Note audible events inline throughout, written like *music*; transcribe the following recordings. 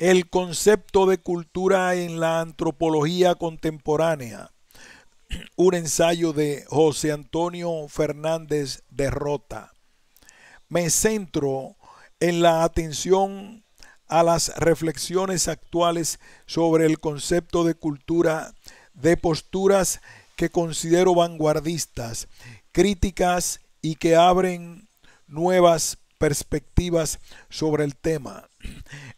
el concepto de cultura en la antropología contemporánea, *clears throat* un ensayo de José Antonio Fernández de Rota. Me centro en la atención a las reflexiones actuales sobre el concepto de cultura de posturas que considero vanguardistas, críticas y que abren nuevas perspectivas sobre el tema.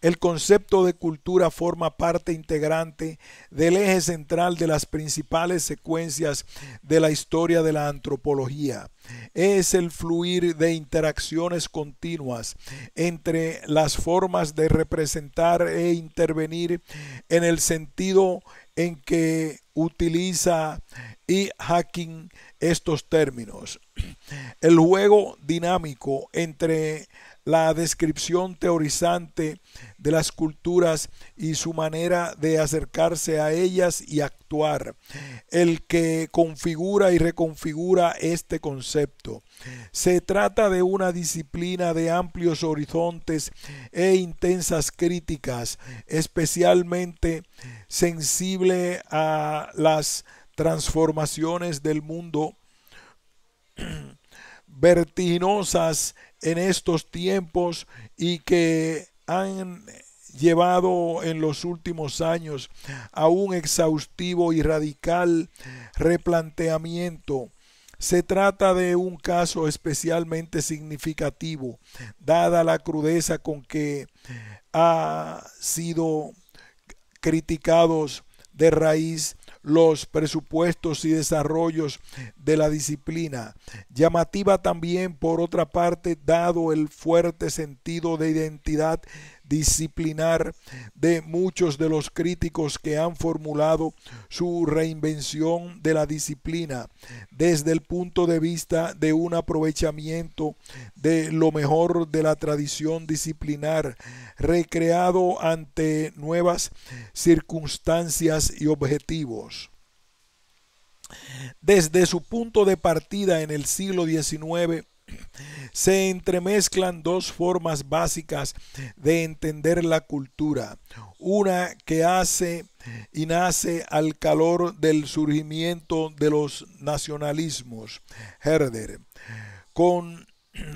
El concepto de cultura forma parte integrante del eje central de las principales secuencias de la historia de la antropología. Es el fluir de interacciones continuas entre las formas de representar e intervenir en el sentido en que utiliza y hacking estos términos el juego dinámico entre la descripción teorizante de las culturas y su manera de acercarse a ellas y actuar, el que configura y reconfigura este concepto. Se trata de una disciplina de amplios horizontes e intensas críticas, especialmente sensible a las transformaciones del mundo *clears throat* vertiginosas en estos tiempos y que han llevado en los últimos años a un exhaustivo y radical replanteamiento. Se trata de un caso especialmente significativo, dada la crudeza con que ha sido criticados de raíz los presupuestos y desarrollos de la disciplina. Llamativa también, por otra parte, dado el fuerte sentido de identidad disciplinar de muchos de los críticos que han formulado su reinvención de la disciplina desde el punto de vista de un aprovechamiento de lo mejor de la tradición disciplinar recreado ante nuevas circunstancias y objetivos. Desde su punto de partida en el siglo XIX, se entremezclan dos formas básicas de entender la cultura. Una que hace y nace al calor del surgimiento de los nacionalismos, Herder, con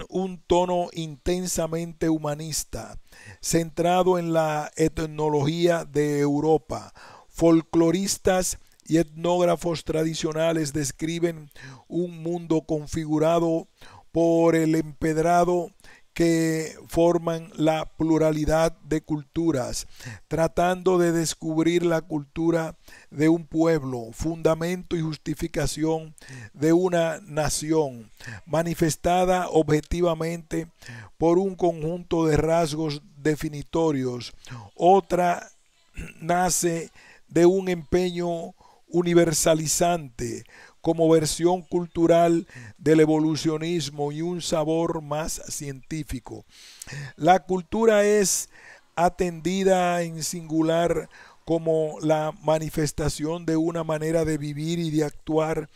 un tono intensamente humanista, centrado en la etnología de Europa. Folcloristas y etnógrafos tradicionales describen un mundo configurado por el empedrado que forman la pluralidad de culturas, tratando de descubrir la cultura de un pueblo, fundamento y justificación de una nación, manifestada objetivamente por un conjunto de rasgos definitorios. Otra nace de un empeño universalizante como versión cultural del evolucionismo y un sabor más científico. La cultura es atendida en singular como la manifestación de una manera de vivir y de actuar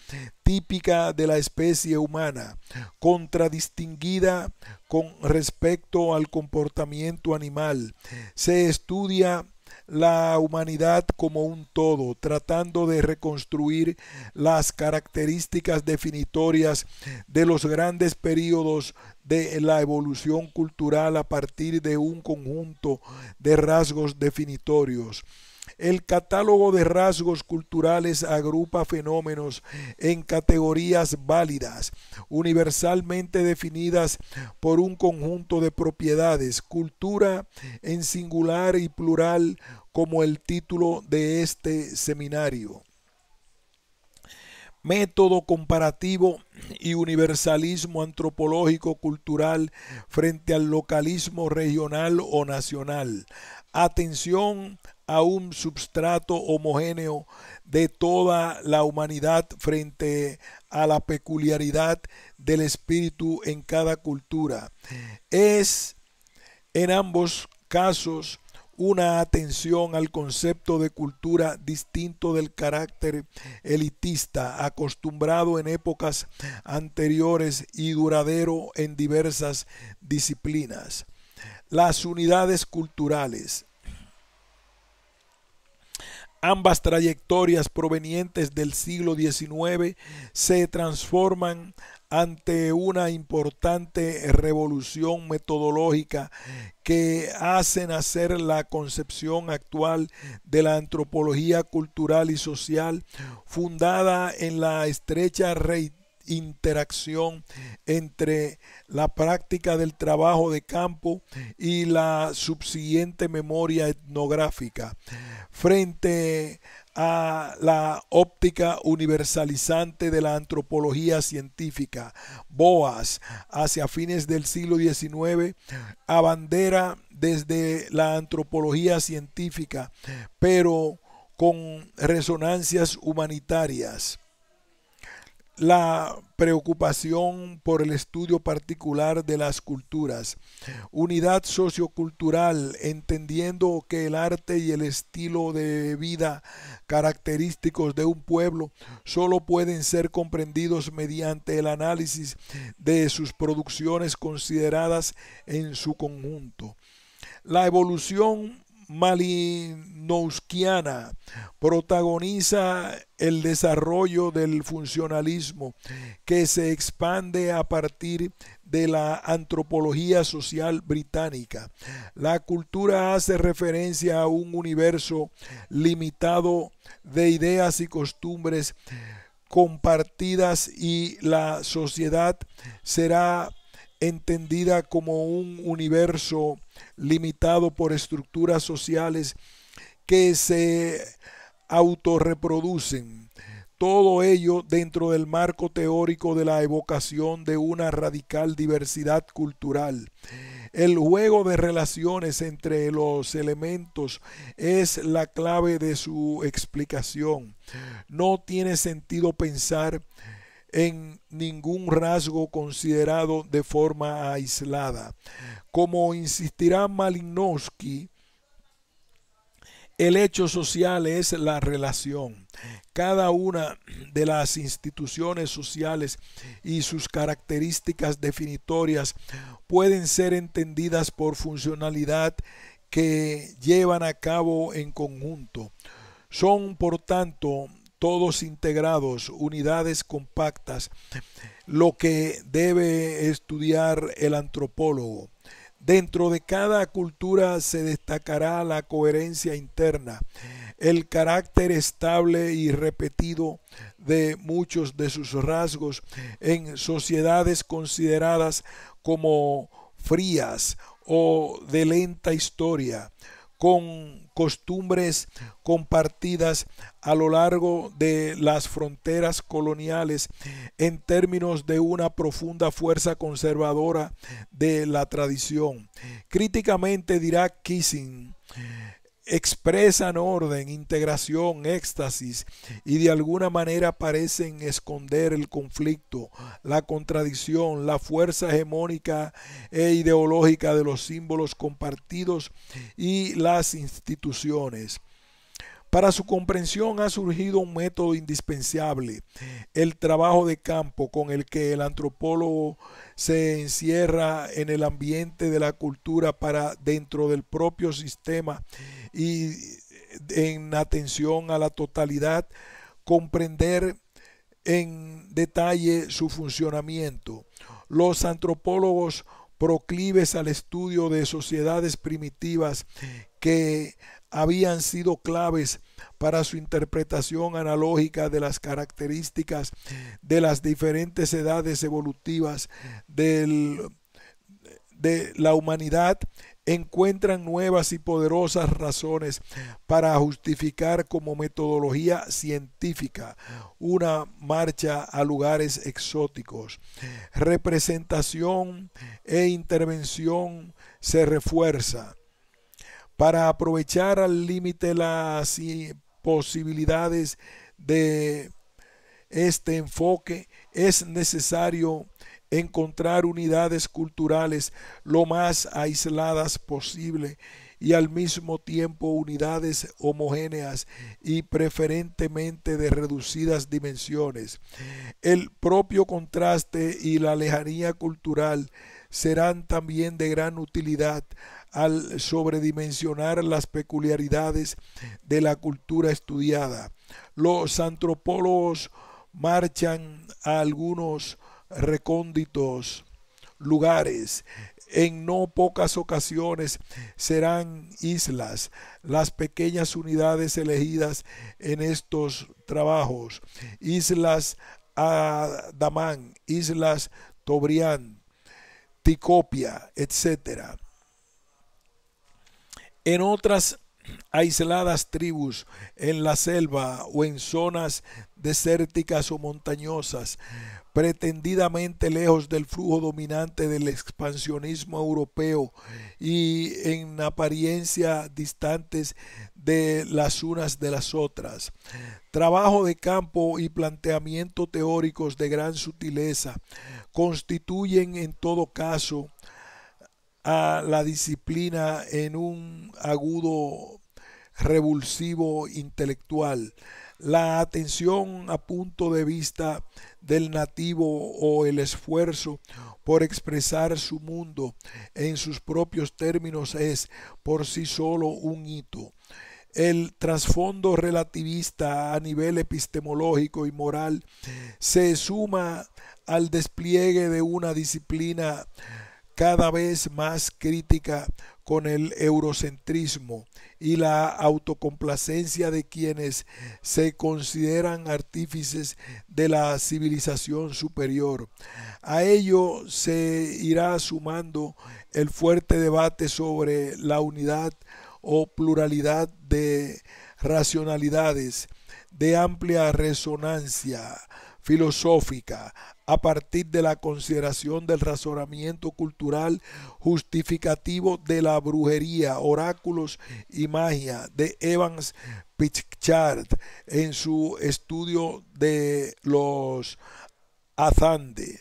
típica de la especie humana, contradistinguida con respecto al comportamiento animal. Se estudia la humanidad como un todo, tratando de reconstruir las características definitorias de los grandes periodos de la evolución cultural a partir de un conjunto de rasgos definitorios. El catálogo de rasgos culturales agrupa fenómenos en categorías válidas, universalmente definidas por un conjunto de propiedades, cultura en singular y plural como el título de este seminario. Método comparativo y universalismo antropológico cultural frente al localismo regional o nacional. Atención a un substrato homogéneo de toda la humanidad frente a la peculiaridad del espíritu en cada cultura. Es en ambos casos una atención al concepto de cultura distinto del carácter elitista acostumbrado en épocas anteriores y duradero en diversas disciplinas. Las unidades culturales, Ambas trayectorias provenientes del siglo XIX se transforman ante una importante revolución metodológica que hace nacer la concepción actual de la antropología cultural y social fundada en la estrecha interacción entre la práctica del trabajo de campo y la subsiguiente memoria etnográfica. Frente a a la óptica universalizante de la antropología científica. Boas, hacia fines del siglo XIX, bandera desde la antropología científica, pero con resonancias humanitarias la preocupación por el estudio particular de las culturas, unidad sociocultural, entendiendo que el arte y el estilo de vida característicos de un pueblo solo pueden ser comprendidos mediante el análisis de sus producciones consideradas en su conjunto. La evolución malinowskiana protagoniza el desarrollo del funcionalismo que se expande a partir de la antropología social británica. La cultura hace referencia a un universo limitado de ideas y costumbres compartidas y la sociedad será entendida como un universo limitado por estructuras sociales que se autorreproducen. Todo ello dentro del marco teórico de la evocación de una radical diversidad cultural. El juego de relaciones entre los elementos es la clave de su explicación. No tiene sentido pensar en ningún rasgo considerado de forma aislada. Como insistirá Malinowski, el hecho social es la relación. Cada una de las instituciones sociales y sus características definitorias pueden ser entendidas por funcionalidad que llevan a cabo en conjunto. Son, por tanto, todos integrados, unidades compactas, lo que debe estudiar el antropólogo. Dentro de cada cultura se destacará la coherencia interna, el carácter estable y repetido de muchos de sus rasgos en sociedades consideradas como frías o de lenta historia, con costumbres compartidas a lo largo de las fronteras coloniales en términos de una profunda fuerza conservadora de la tradición. Críticamente dirá Kissing expresan orden, integración, éxtasis y de alguna manera parecen esconder el conflicto, la contradicción, la fuerza hegemónica e ideológica de los símbolos compartidos y las instituciones. Para su comprensión ha surgido un método indispensable, el trabajo de campo con el que el antropólogo se encierra en el ambiente de la cultura para dentro del propio sistema y eh, en atención a la totalidad comprender en detalle su funcionamiento. Los antropólogos proclives al estudio de sociedades primitivas que habían sido claves para su interpretación analógica de las características de las diferentes edades evolutivas de la humanidad encuentran nuevas y poderosas razones para justificar como metodología científica una marcha a lugares exóticos. Representación e intervención se refuerza para aprovechar al límite las posibilidades de este enfoque es necesario encontrar unidades culturales lo más aisladas posible y al mismo tiempo unidades homogéneas y preferentemente de reducidas dimensiones. El propio contraste y la lejanía cultural serán también de gran utilidad al sobredimensionar las peculiaridades de la cultura estudiada. Los antropólogos marchan a algunos recónditos lugares. En no pocas ocasiones serán islas las pequeñas unidades elegidas en estos trabajos. Islas Adamán, Islas Tobrián, Ticopia, etc. En otras aisladas tribus en la selva o en zonas desérticas o montañosas pretendidamente lejos del flujo dominante del expansionismo europeo y en apariencia distantes de las unas de las otras. Trabajo de campo y planteamiento teóricos de gran sutileza constituyen en todo caso a la disciplina en un agudo revulsivo intelectual la atención a punto de vista del nativo o el esfuerzo por expresar su mundo en sus propios términos es por sí solo un hito. El trasfondo relativista a nivel epistemológico y moral se suma al despliegue de una disciplina cada vez más crítica con el eurocentrismo y la autocomplacencia de quienes se consideran artífices de la civilización superior. A ello se irá sumando el fuerte debate sobre la unidad o pluralidad de racionalidades de amplia resonancia filosófica, a partir de la consideración del razonamiento cultural justificativo de la brujería, oráculos y magia de Evans Pichard en su estudio de los Azande.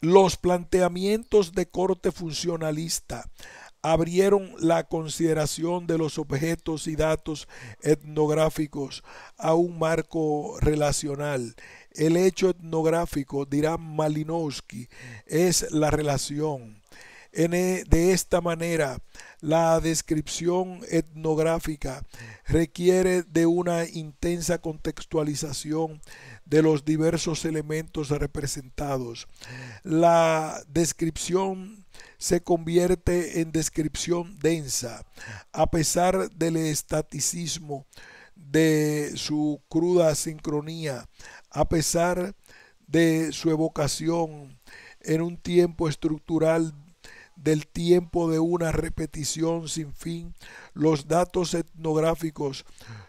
Los planteamientos de corte funcionalista abrieron la consideración de los objetos y datos etnográficos a un marco relacional. El hecho etnográfico, dirá Malinowski, es la relación. E, de esta manera, la descripción etnográfica requiere de una intensa contextualización de los diversos elementos representados. La descripción se convierte en descripción densa, a pesar del estaticismo de su cruda sincronía, a pesar de su evocación en un tiempo estructural del tiempo de una repetición sin fin, los datos etnográficos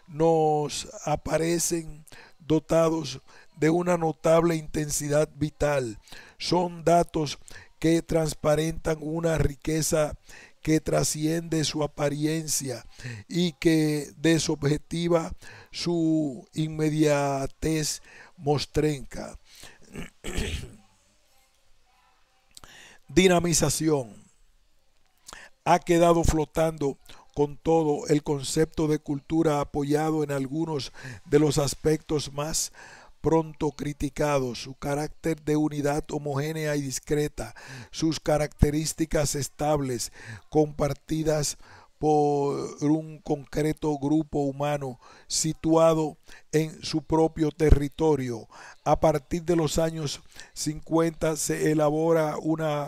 nos aparecen dotados de una notable intensidad vital. Son datos que transparentan una riqueza que trasciende su apariencia y que desobjetiva su inmediatez mostrenca. *clears throat* Dinamización. Ha quedado flotando con todo el concepto de cultura apoyado en algunos de los aspectos más pronto criticado, su carácter de unidad homogénea y discreta, sus características estables, compartidas por un concreto grupo humano situado en su propio territorio. A partir de los años 50 se elabora una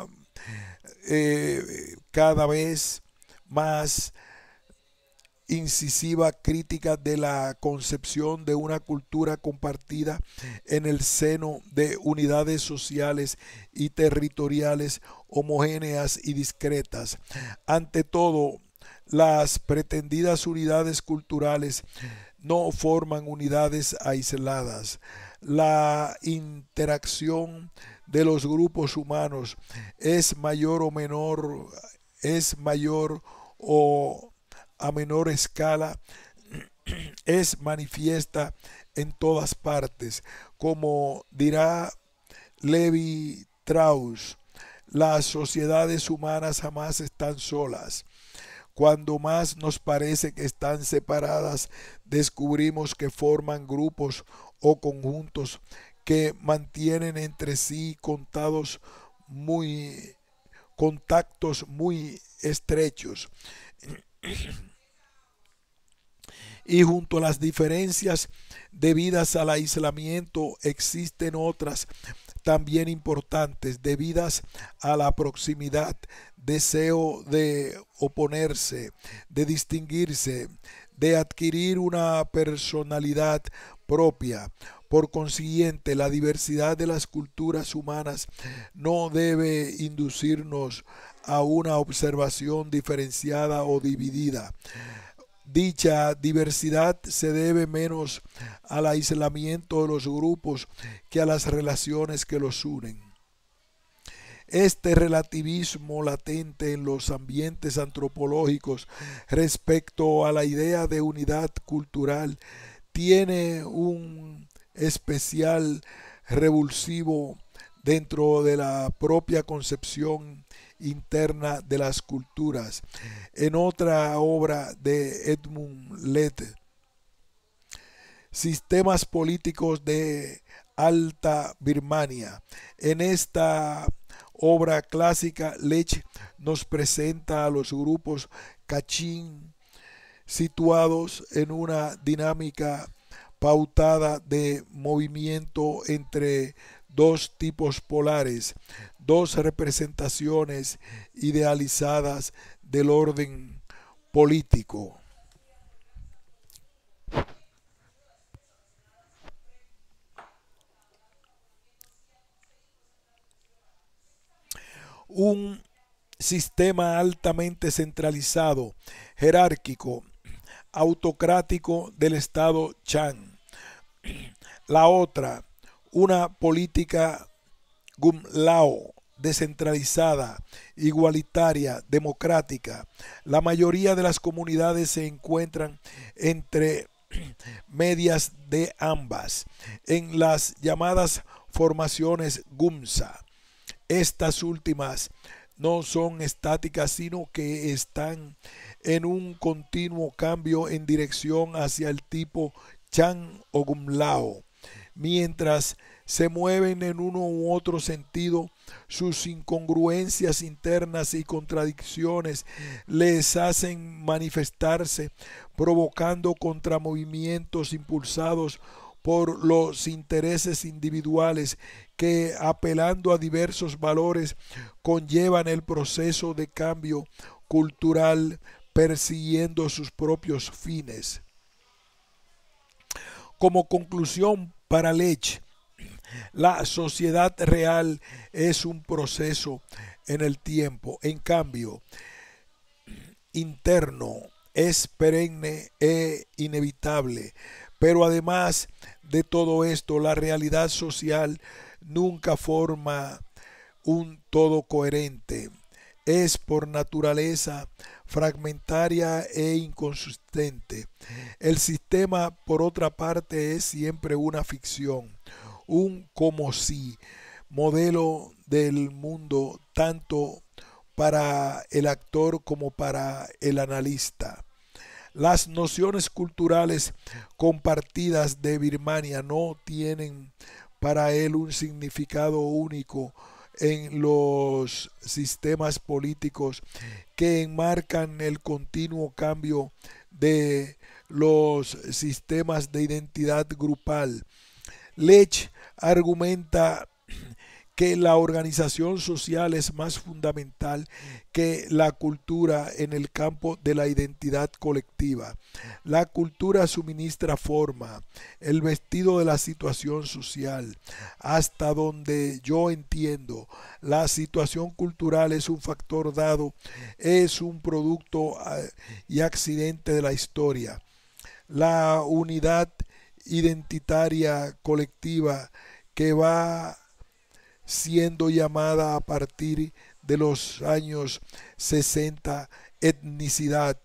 eh, cada vez más incisiva crítica de la concepción de una cultura compartida en el seno de unidades sociales y territoriales homogéneas y discretas. Ante todo, las pretendidas unidades culturales no forman unidades aisladas. La interacción de los grupos humanos es mayor o menor, es mayor o a menor escala *clears throat* es manifiesta en todas partes. Como dirá Levi Strauss, las sociedades humanas jamás están solas. Cuando más nos parece que están separadas, descubrimos que forman grupos o conjuntos que mantienen entre sí contados muy contactos muy estrechos. *clears throat* y junto a las diferencias debidas al aislamiento existen otras también importantes debidas a la proximidad, deseo de oponerse, de distinguirse, de adquirir una personalidad propia. Por consiguiente, la diversidad de las culturas humanas no debe inducirnos a una observación diferenciada o dividida. Dicha diversidad se debe menos al aislamiento de los grupos que a las relaciones que los unen. Este relativismo latente en los ambientes antropológicos respecto a la idea de unidad cultural tiene un especial revulsivo dentro de la propia concepción interna de las culturas. En otra obra de Edmund Lett, Sistemas políticos de Alta Birmania. En esta obra clásica, Lech nos presenta a los grupos Kachin situados en una dinámica pautada de movimiento entre dos tipos polares, dos representaciones idealizadas del orden político. Un sistema altamente centralizado, jerárquico, autocrático del Estado Chan. La otra, una política Gumlao, descentralizada, igualitaria, democrática. La mayoría de las comunidades se encuentran entre *clears throat* medias de ambas, en las llamadas formaciones GUMSA. Estas últimas no son estáticas, sino que están en un continuo cambio en dirección hacia el tipo Chan o Gumlao, mientras se mueven en uno u otro sentido, sus incongruencias internas y contradicciones les hacen manifestarse, provocando contramovimientos impulsados por los intereses individuales que apelando a diversos valores conllevan el proceso de cambio cultural persiguiendo sus propios fines. Como conclusión para Lech, la sociedad real es un proceso en el tiempo. En cambio, interno es perenne e inevitable. Pero además de todo esto, la realidad social nunca forma un todo coherente. Es por naturaleza fragmentaria e inconsistente. El sistema, por otra parte, es siempre una ficción un como si modelo del mundo tanto para el actor como para el analista. Las nociones culturales compartidas de Birmania no tienen para él un significado único en los sistemas políticos que enmarcan el continuo cambio de los sistemas de identidad grupal Lech argumenta que la organización social es más fundamental que la cultura en el campo de la identidad colectiva. La cultura suministra forma, el vestido de la situación social. Hasta donde yo entiendo, la situación cultural es un factor dado, es un producto ah, y accidente de la historia. La unidad identitaria colectiva que va siendo llamada a partir de los años 60 etnicidad.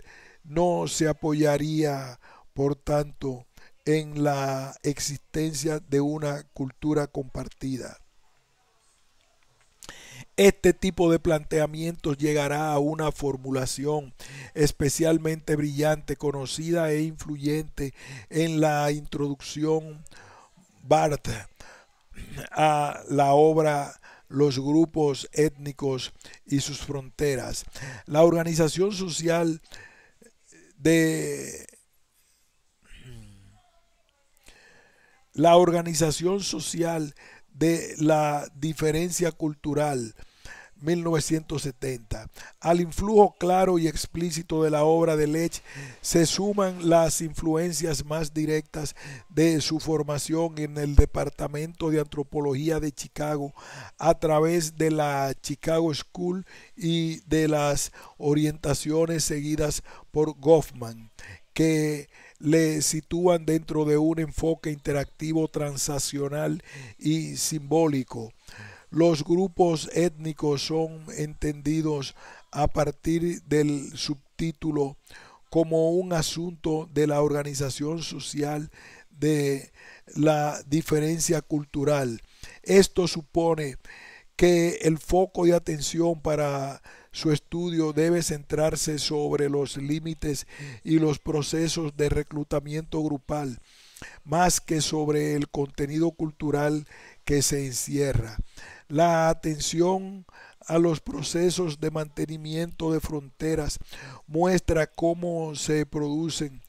No se apoyaría, por tanto, en la existencia de una cultura compartida. Este tipo de planteamientos llegará a una formulación especialmente brillante, conocida e influyente en la introducción Barth a la obra los grupos étnicos y sus fronteras. La organización social de la organización social de la diferencia cultural 1970. Al influjo claro y explícito de la obra de Lech se suman las influencias más directas de su formación en el Departamento de Antropología de Chicago a través de la Chicago School y de las orientaciones seguidas por Goffman, que le sitúan dentro de un enfoque interactivo transaccional y simbólico los grupos étnicos son entendidos a partir del subtítulo como un asunto de la organización social de la diferencia cultural. Esto supone que el foco de atención para su estudio debe centrarse sobre los límites y los procesos de reclutamiento grupal, más que sobre el contenido cultural que se encierra la atención a los procesos de mantenimiento de fronteras, muestra cómo se producen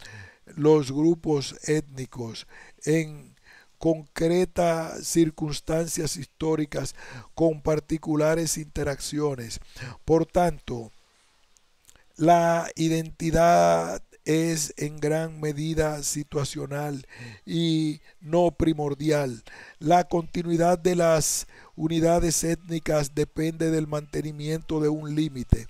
los grupos étnicos en concretas circunstancias históricas con particulares interacciones. Por tanto, la identidad es en gran medida situacional y no primordial. La continuidad de las unidades étnicas depende del mantenimiento de un límite.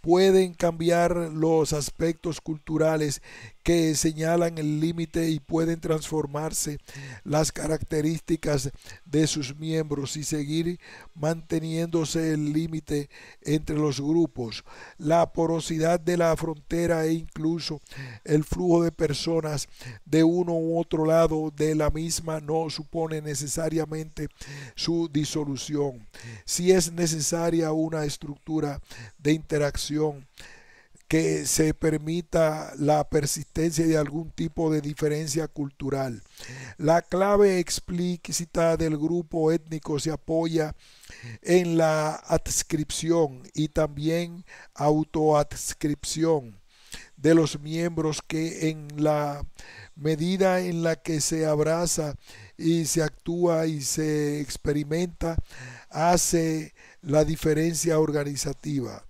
Pueden cambiar los aspectos culturales que señalan el límite y pueden transformarse las características de sus miembros y seguir manteniéndose el límite entre los grupos, la porosidad de la frontera e incluso el flujo de personas de uno u otro lado de la misma no supone necesariamente su disolución. Si es necesaria una estructura de interacción, que se permita la persistencia de algún tipo de diferencia cultural. La clave explícita del grupo étnico se apoya en la adscripción y también autoadscripción de los miembros que en la medida en la que se abraza y se actúa y se experimenta hace la diferencia organizativa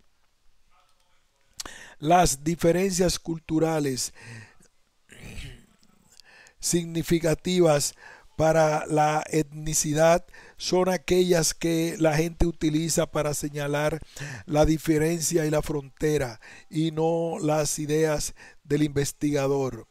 las diferencias culturales significativas para la etnicidad son aquellas que la gente utiliza para señalar la diferencia y la frontera y no las ideas del investigador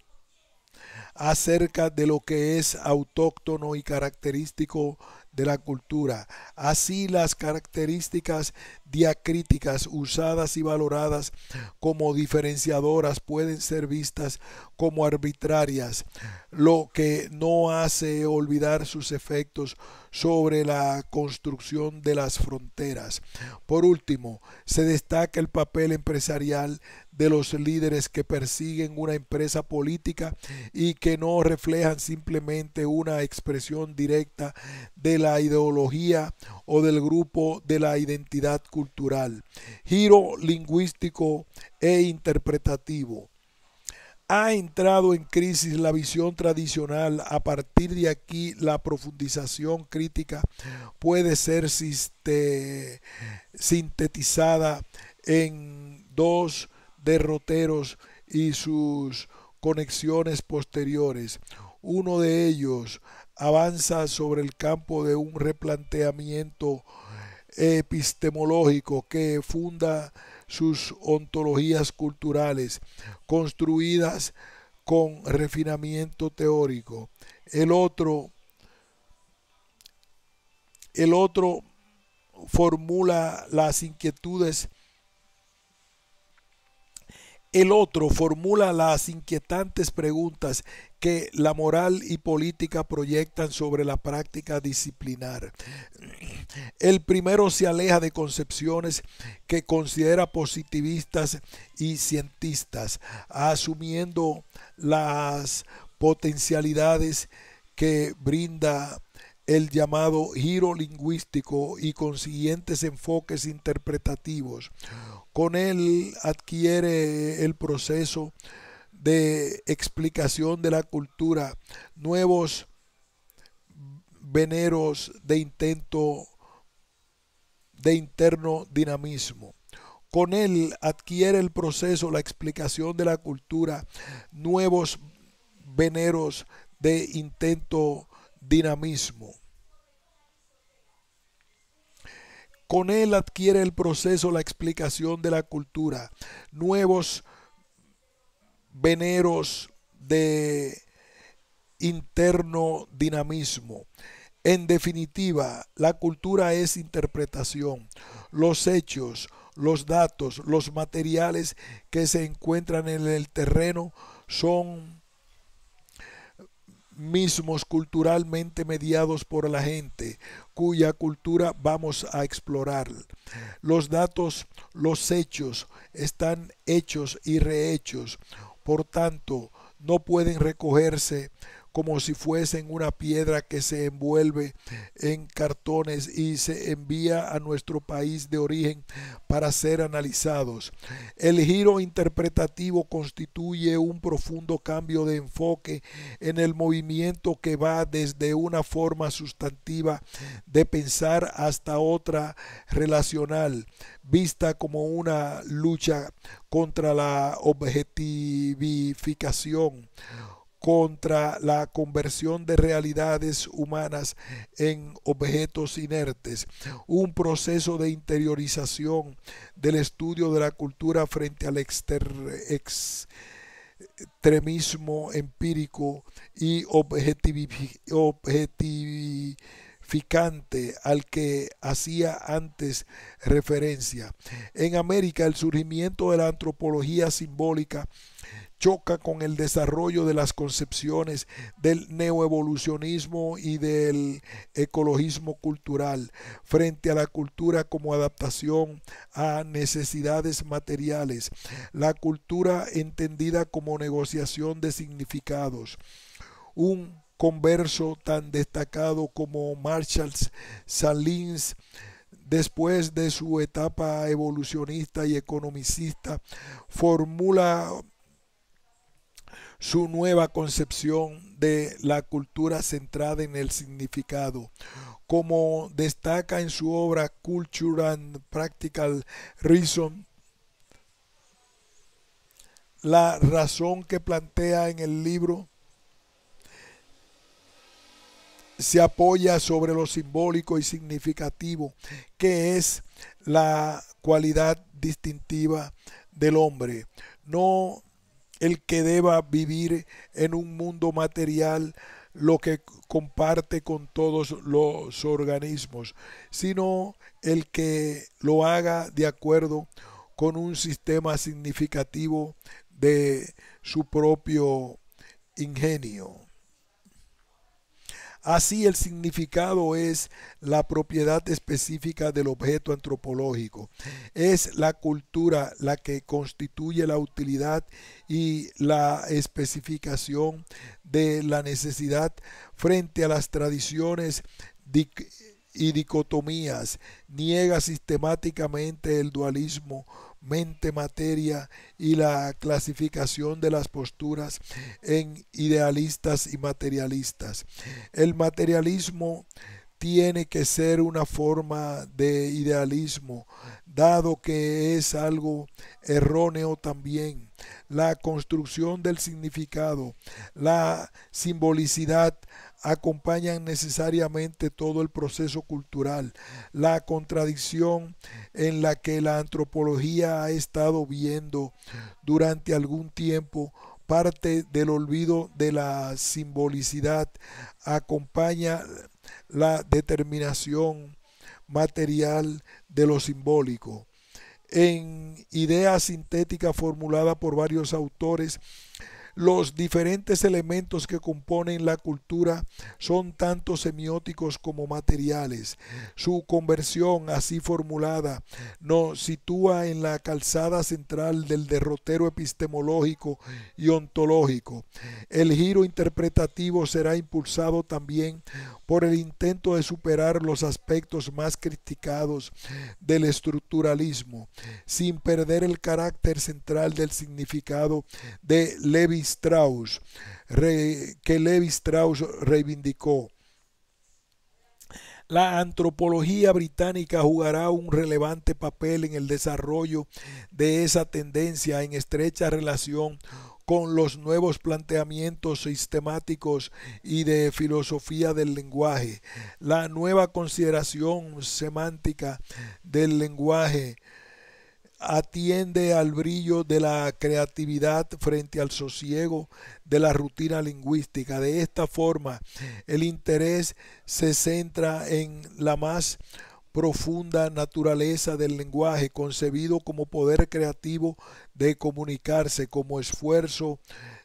acerca de lo que es autóctono y característico de la cultura. Así las características diacríticas usadas y valoradas como diferenciadoras pueden ser vistas como arbitrarias, lo que no hace olvidar sus efectos sobre la construcción de las fronteras. Por último, se destaca el papel empresarial de los líderes que persiguen una empresa política y que no reflejan simplemente una expresión directa de la ideología o del grupo de la identidad cultural. Giro lingüístico e interpretativo ha entrado en crisis la visión tradicional. A partir de aquí, la profundización crítica puede ser sintetizada en dos derroteros y sus conexiones posteriores. Uno de ellos avanza sobre el campo de un replanteamiento epistemológico que funda sus ontologías culturales, construidas con refinamiento teórico. El otro, el otro formula las inquietudes el otro formula las inquietantes preguntas que la moral y política proyectan sobre la práctica disciplinar. El primero se aleja de concepciones que considera positivistas y cientistas, asumiendo las potencialidades que brinda el llamado giro lingüístico y consiguientes enfoques interpretativos. Con él adquiere el proceso de explicación de la cultura nuevos veneros de intento de interno dinamismo. Con él adquiere el proceso la explicación de la cultura nuevos veneros de intento dinamismo. Con él adquiere el proceso la explicación de la cultura, nuevos veneros de interno dinamismo. En definitiva, la cultura es interpretación, los hechos, los datos, los materiales que se encuentran en el terreno son mismos culturalmente mediados por la gente, cuya cultura vamos a explorar. Los datos, los hechos, están hechos y rehechos, por tanto, no pueden recogerse como si fuesen una piedra que se envuelve en cartones y se envía a nuestro país de origen para ser analizados. El giro interpretativo constituye un profundo cambio de enfoque en el movimiento que va desde una forma sustantiva de pensar hasta otra relacional, vista como una lucha contra la objetivificación contra la conversión de realidades humanas en objetos inertes, un proceso de interiorización del estudio de la cultura frente al extremismo empírico y objetificante al que hacía antes referencia. En América el surgimiento de la antropología simbólica choca con el desarrollo de las concepciones del neoevolucionismo y del ecologismo cultural frente a la cultura como adaptación a necesidades materiales, la cultura entendida como negociación de significados. Un converso tan destacado como Marshall Salins después de su etapa evolucionista y economicista, formula su nueva concepción de la cultura centrada en el significado. Como destaca en su obra Culture and Practical Reason, la razón que plantea en el libro se apoya sobre lo simbólico y significativo, que es la cualidad distintiva del hombre. No el que deba vivir en un mundo material lo que comparte con todos los organismos, sino el que lo haga de acuerdo con un sistema significativo de su propio ingenio. Así el significado es la propiedad específica del objeto antropológico. Es la cultura la que constituye la utilidad y la especificación de la necesidad frente a las tradiciones y dicotomías, niega sistemáticamente el dualismo mente-materia y la clasificación de las posturas en idealistas y materialistas. El materialismo tiene que ser una forma de idealismo, dado que es algo erróneo también. La construcción del significado, la simbolicidad acompañan necesariamente todo el proceso cultural, la contradicción en la que la antropología ha estado viendo durante algún tiempo parte del olvido de la simbolicidad, acompaña la determinación material de lo simbólico. En idea sintética formulada por varios autores, los diferentes elementos que componen la cultura son tanto semióticos como materiales. Su conversión así formulada nos sitúa en la calzada central del derrotero epistemológico y ontológico. El giro interpretativo será impulsado también por el intento de superar los aspectos más criticados del estructuralismo, sin perder el carácter central del significado de Levi Strauss, que Levi Strauss reivindicó. La antropología británica jugará un relevante papel en el desarrollo de esa tendencia en estrecha relación con los nuevos planteamientos sistemáticos y de filosofía del lenguaje, la nueva consideración semántica del lenguaje atiende al brillo de la creatividad frente al sosiego de la rutina lingüística. De esta forma, el interés se centra en la más profunda naturaleza del lenguaje, concebido como poder creativo de comunicarse, como esfuerzo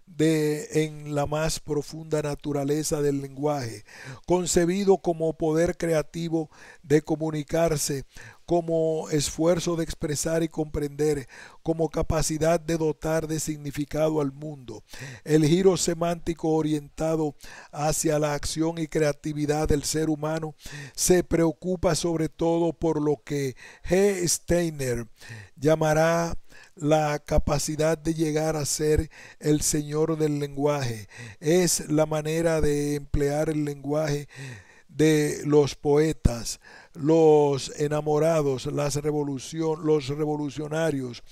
de en la más profunda naturaleza del lenguaje, concebido como poder creativo de comunicarse como esfuerzo de expresar y comprender, como capacidad de dotar de significado al mundo. El giro semántico orientado hacia la acción y creatividad del ser humano se preocupa sobre todo por lo que G. Steiner llamará la capacidad de llegar a ser el señor del lenguaje. Es la manera de emplear el lenguaje de los poetas los enamorados, las revolución, los revolucionarios,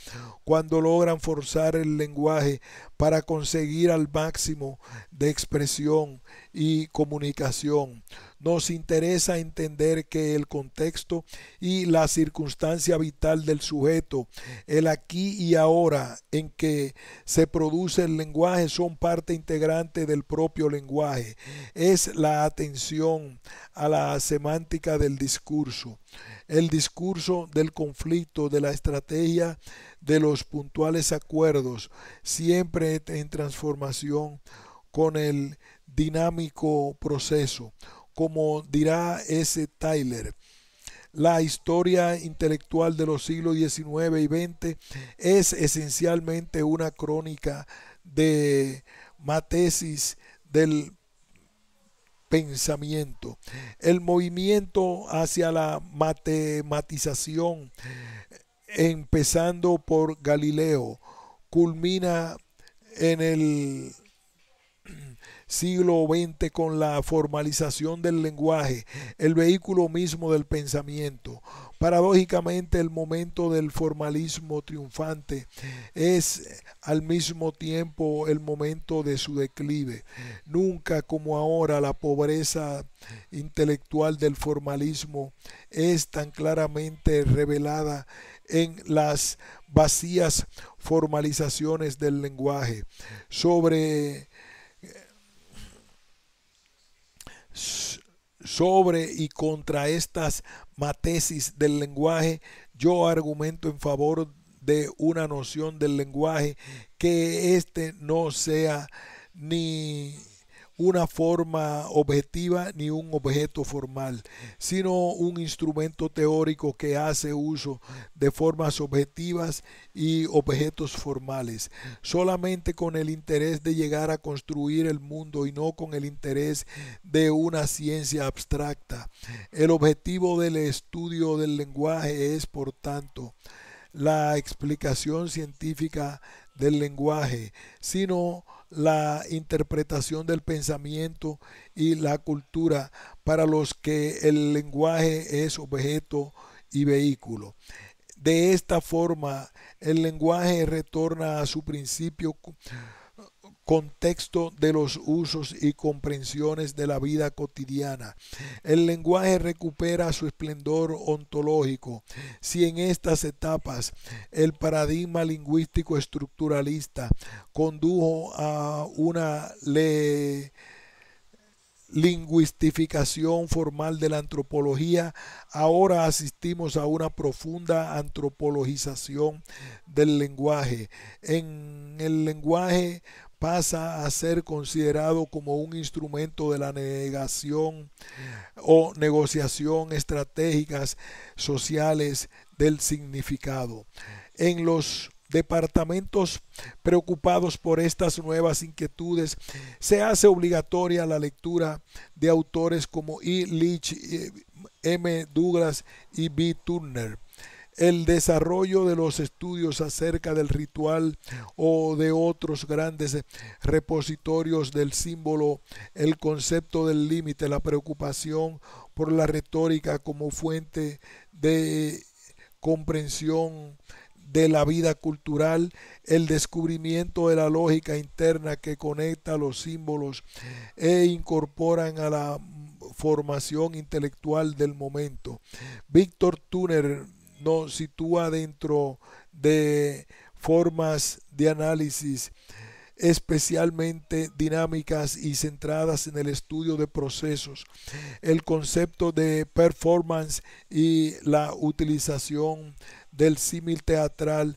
cuando logran forzar el lenguaje para conseguir al máximo de expresión y comunicación. Nos interesa entender que el contexto y la circunstancia vital del sujeto, el aquí y ahora en que se produce el lenguaje, son parte integrante del propio lenguaje. Es la atención a la semántica del discurso el discurso del conflicto, de la estrategia, de los puntuales acuerdos, siempre en transformación con el dinámico proceso como dirá ese Tyler. La historia intelectual de los siglos XIX y XX es esencialmente una crónica de matesis del pensamiento. El movimiento hacia la matematización, empezando por Galileo, culmina en el siglo XX con la formalización del lenguaje, el vehículo mismo del pensamiento. Paradójicamente el momento del formalismo triunfante es al mismo tiempo el momento de su declive. Nunca como ahora la pobreza intelectual del formalismo es tan claramente revelada en las vacías formalizaciones del lenguaje. Sobre sobre y contra estas matesis del lenguaje, yo argumento en favor de una noción del lenguaje que éste no sea ni una forma objetiva ni un objeto formal, sino un instrumento teórico que hace uso de formas objetivas y objetos formales, solamente con el interés de llegar a construir el mundo y no con el interés de una ciencia abstracta. El objetivo del estudio del lenguaje es, por tanto, la explicación científica del lenguaje, sino la interpretación del pensamiento y la cultura para los que el lenguaje es objeto y vehículo. De esta forma, el lenguaje retorna a su principio contexto de los usos y comprensiones de la vida cotidiana. El lenguaje recupera su esplendor ontológico. Si en estas etapas el paradigma lingüístico estructuralista condujo a una lingüistificación formal de la antropología, ahora asistimos a una profunda antropologización del lenguaje. En el lenguaje pasa a ser considerado como un instrumento de la negación o negociación estratégicas sociales del significado. En los departamentos preocupados por estas nuevas inquietudes, se hace obligatoria la lectura de autores como E. Leach, eh, M. Douglas y B. Turner el desarrollo de los estudios acerca del ritual o de otros grandes repositorios del símbolo, el concepto del límite, la preocupación por la retórica como fuente de comprensión de la vida cultural, el descubrimiento de la lógica interna que conecta los símbolos e incorporan a la formación intelectual del momento. Víctor Tuner nos sitúa dentro de formas de análisis especialmente dinámicas y centradas en el estudio de procesos, el concepto de performance y la utilización del símil teatral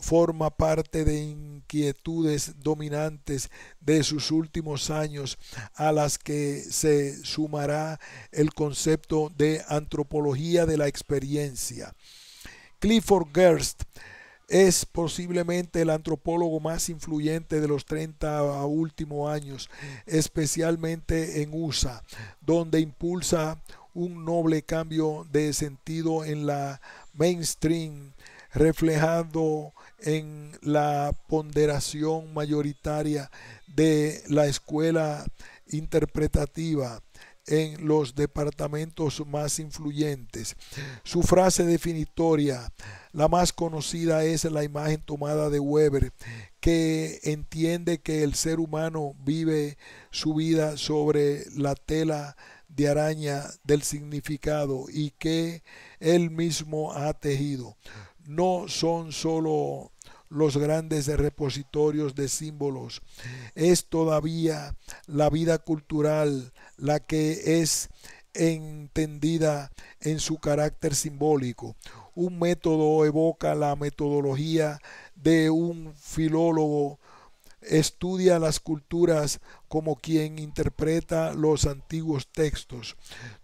forma parte de inquietudes dominantes de sus últimos años a las que se sumará el concepto de antropología de la experiencia. Clifford Gerst es posiblemente el antropólogo más influyente de los 30 últimos años, especialmente en USA, donde impulsa un noble cambio de sentido en la mainstream, reflejando en la ponderación mayoritaria de la escuela interpretativa en los departamentos más influyentes. Su frase definitoria, la más conocida es la imagen tomada de Weber, que entiende que el ser humano vive su vida sobre la tela de araña del significado y que él mismo ha tejido no son solo los grandes repositorios de símbolos. Es todavía la vida cultural la que es entendida en su carácter simbólico. Un método evoca la metodología de un filólogo, estudia las culturas como quien interpreta los antiguos textos,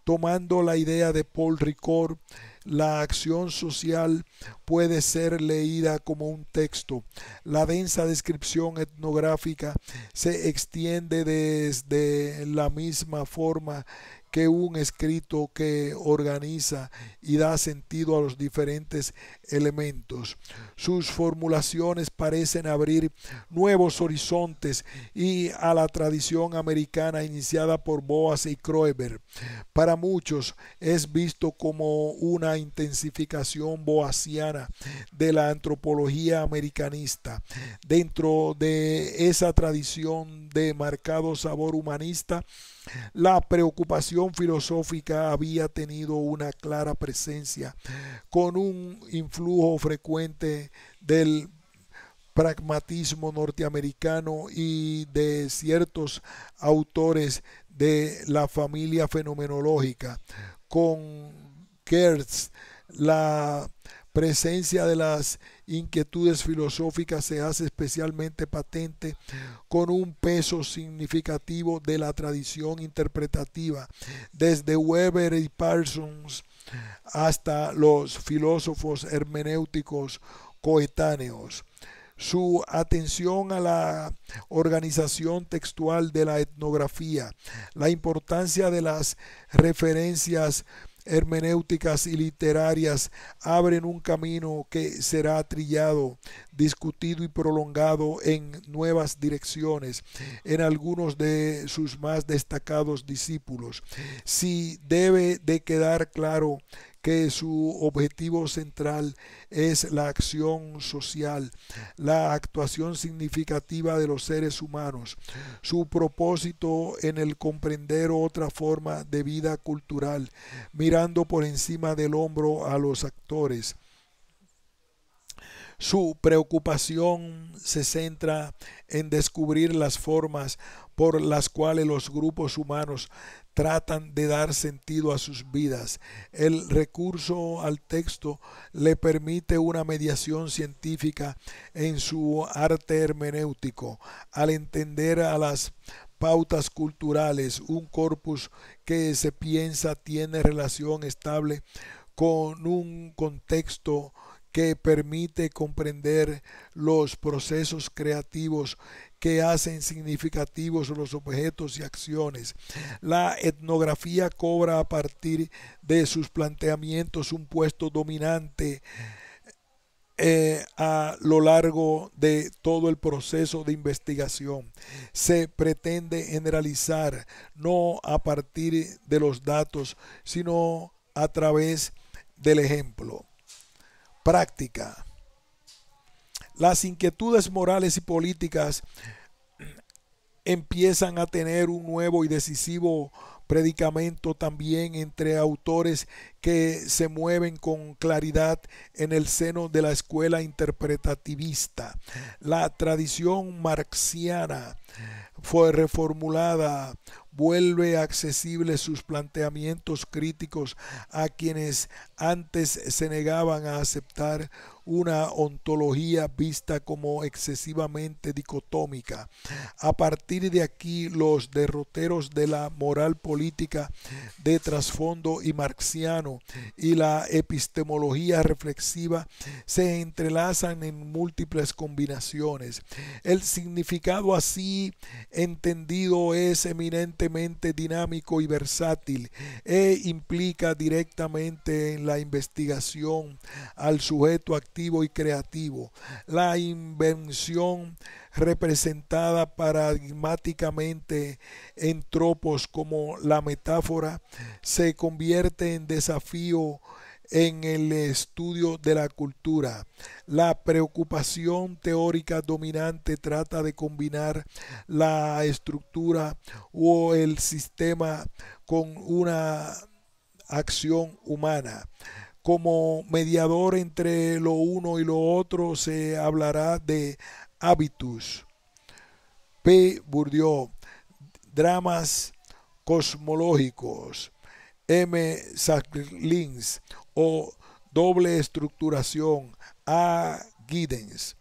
tomando la idea de Paul Ricord la acción social puede ser leída como un texto. La densa descripción etnográfica se extiende desde la misma forma que un escrito que organiza y da sentido a los diferentes elementos. Sus formulaciones parecen abrir nuevos horizontes y a la tradición americana iniciada por Boas y Kroeber. Para muchos es visto como una intensificación boasiana de la antropología americanista. Dentro de esa tradición de marcado sabor humanista, la preocupación filosófica había tenido una clara presencia, con un influjo frecuente del pragmatismo norteamericano y de ciertos autores de la familia fenomenológica, con Kertz, la presencia de las inquietudes filosóficas se hace especialmente patente con un peso significativo de la tradición interpretativa, desde Weber y Parsons hasta los filósofos hermenéuticos coetáneos su atención a la organización textual de la etnografía, la importancia de las referencias hermenéuticas y literarias abren un camino que será trillado, discutido y prolongado en nuevas direcciones en algunos de sus más destacados discípulos. Si debe de quedar claro que su objetivo central es la acción social, la actuación significativa de los seres humanos, su propósito en el comprender otra forma de vida cultural, mirando por encima del hombro a los actores. Su preocupación se centra en descubrir las formas por las cuales los grupos humanos tratan de dar sentido a sus vidas. El recurso al texto le permite una mediación científica en su arte hermenéutico, al entender a las pautas culturales, un corpus que se piensa tiene relación estable con un contexto que permite comprender los procesos creativos que hacen significativos los objetos y acciones. La etnografía cobra a partir de sus planteamientos un puesto dominante eh, a lo largo de todo el proceso de investigación. Se pretende generalizar no a partir de los datos, sino a través del ejemplo. Práctica las inquietudes morales y políticas empiezan a tener un nuevo y decisivo predicamento también entre autores que se mueven con claridad en el seno de la escuela interpretativista. La tradición marxiana fue reformulada vuelve accesibles sus planteamientos críticos a quienes antes se negaban a aceptar una ontología vista como excesivamente dicotómica. A partir de aquí, los derroteros de la moral política de trasfondo y marxiano y la epistemología reflexiva se entrelazan en múltiples combinaciones. El significado así entendido es eminente dinámico y versátil e implica directamente en la investigación al sujeto activo y creativo. La invención representada paradigmáticamente en tropos como la metáfora se convierte en desafío en el estudio de la cultura. La preocupación teórica dominante trata de combinar la estructura o el sistema con una acción humana. Como mediador entre lo uno y lo otro se hablará de hábitus. P. Bourdieu, dramas cosmológicos. M. Sacklins o doble estructuración A. Giddens.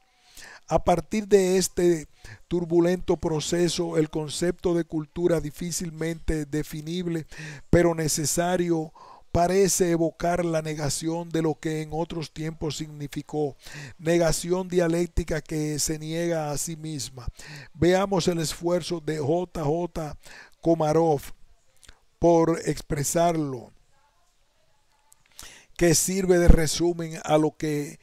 A partir de este turbulento proceso, el concepto de cultura difícilmente definible, pero necesario, parece evocar la negación de lo que en otros tiempos significó, negación dialéctica que se niega a sí misma. Veamos el esfuerzo de JJ Komarov por expresarlo, que sirve de resumen a lo que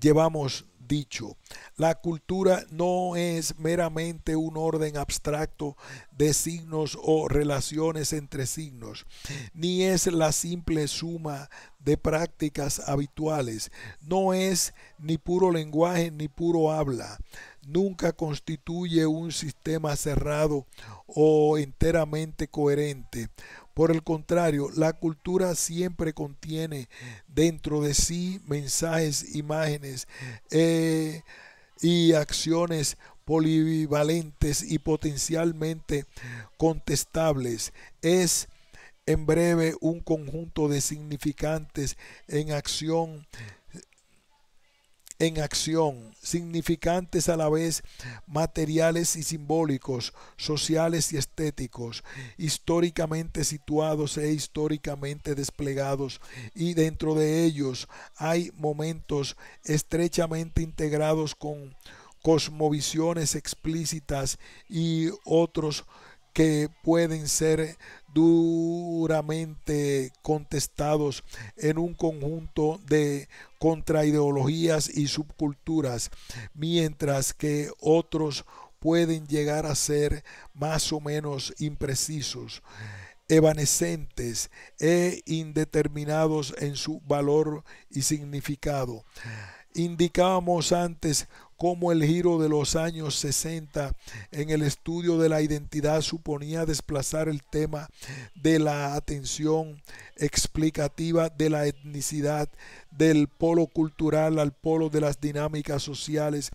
llevamos dicho. La cultura no es meramente un orden abstracto de signos o relaciones entre signos, ni es la simple suma de prácticas habituales, no es ni puro lenguaje ni puro habla nunca constituye un sistema cerrado o enteramente coherente. Por el contrario, la cultura siempre contiene dentro de sí mensajes, imágenes eh, y acciones polivalentes y potencialmente contestables. Es en breve un conjunto de significantes en acción en acción, significantes a la vez materiales y simbólicos, sociales y estéticos, históricamente situados e históricamente desplegados, y dentro de ellos hay momentos estrechamente integrados con cosmovisiones explícitas y otros que pueden ser duramente contestados en un conjunto de contraideologías y subculturas, mientras que otros pueden llegar a ser más o menos imprecisos, evanescentes e indeterminados en su valor y significado. Indicábamos antes cómo el giro de los años 60 en el estudio de la identidad suponía desplazar el tema de la atención explicativa de la etnicidad del polo cultural al polo de las dinámicas sociales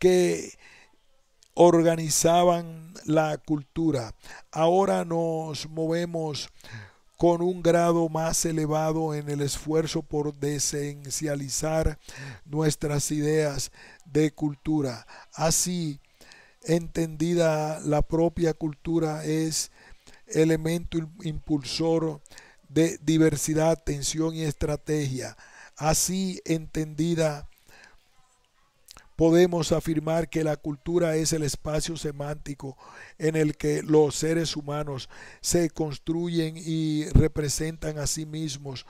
que organizaban la cultura. Ahora nos movemos con un grado más elevado en el esfuerzo por desencializar nuestras ideas de cultura. Así entendida la propia cultura es elemento impulsor de diversidad, tensión y estrategia. Así entendida, podemos afirmar que la cultura es el espacio semántico en el que los seres humanos se construyen y representan a sí mismos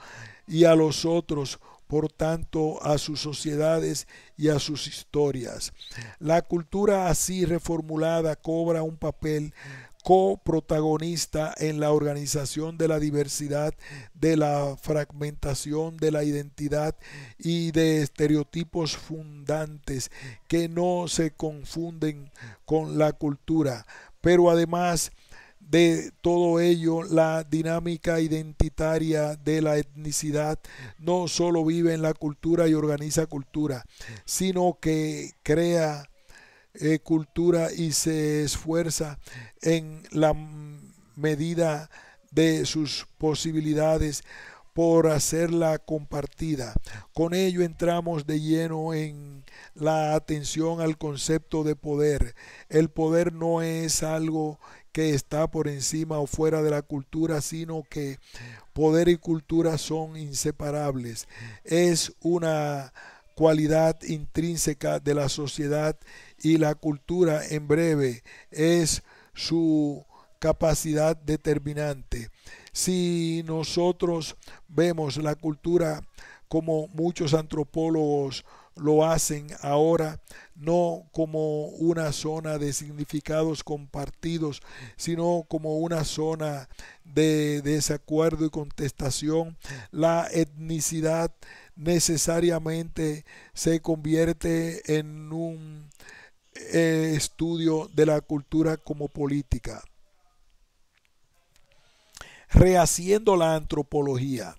y a los otros por tanto, a sus sociedades y a sus historias. La cultura así reformulada cobra un papel coprotagonista en la organización de la diversidad, de la fragmentación de la identidad y de estereotipos fundantes que no se confunden con la cultura, pero además de todo ello, la dinámica identitaria de la etnicidad no solo vive en la cultura y organiza cultura, sino que crea eh, cultura y se esfuerza en la medida de sus posibilidades por hacerla compartida. Con ello entramos de lleno en la atención al concepto de poder. El poder no es algo que está por encima o fuera de la cultura, sino que poder y cultura son inseparables. Es una cualidad intrínseca de la sociedad y la cultura en breve es su capacidad determinante. Si nosotros vemos la cultura como muchos antropólogos lo hacen ahora no como una zona de significados compartidos, sino como una zona de desacuerdo y contestación. La etnicidad necesariamente se convierte en un eh, estudio de la cultura como política. Rehaciendo la antropología.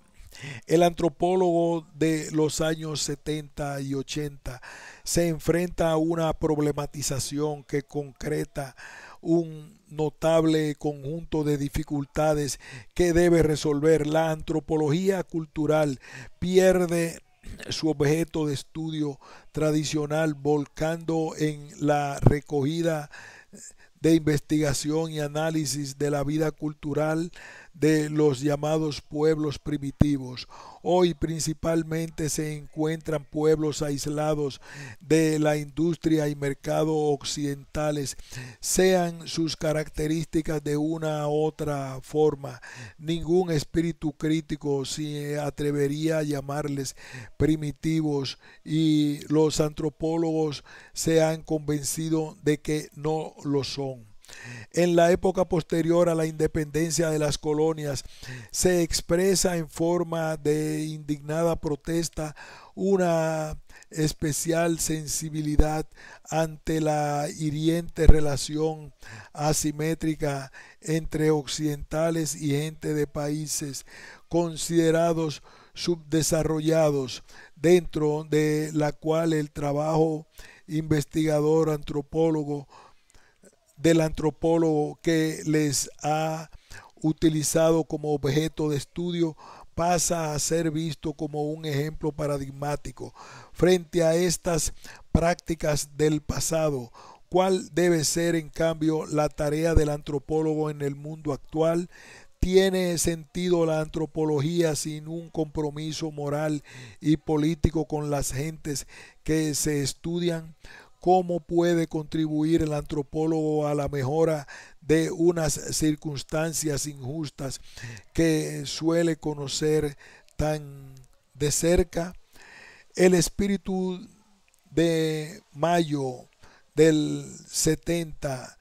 El antropólogo de los años 70 y 80 se enfrenta a una problematización que concreta un notable conjunto de dificultades que debe resolver. La antropología cultural pierde su objeto de estudio tradicional, volcando en la recogida de investigación y análisis de la vida cultural de los llamados pueblos primitivos. Hoy principalmente se encuentran pueblos aislados de la industria y mercado occidentales, sean sus características de una u otra forma. Ningún espíritu crítico se atrevería a llamarles primitivos y los antropólogos se han convencido de que no lo son. En la época posterior a la independencia de las colonias, se expresa en forma de indignada protesta una especial sensibilidad ante la hiriente relación asimétrica entre occidentales y gente de países considerados subdesarrollados, dentro de la cual el trabajo investigador antropólogo del antropólogo que les ha utilizado como objeto de estudio pasa a ser visto como un ejemplo paradigmático frente a estas prácticas del pasado. ¿Cuál debe ser, en cambio, la tarea del antropólogo en el mundo actual? ¿Tiene sentido la antropología sin un compromiso moral y político con las gentes que se estudian? cómo puede contribuir el antropólogo a la mejora de unas circunstancias injustas que suele conocer tan de cerca. El espíritu de mayo del 70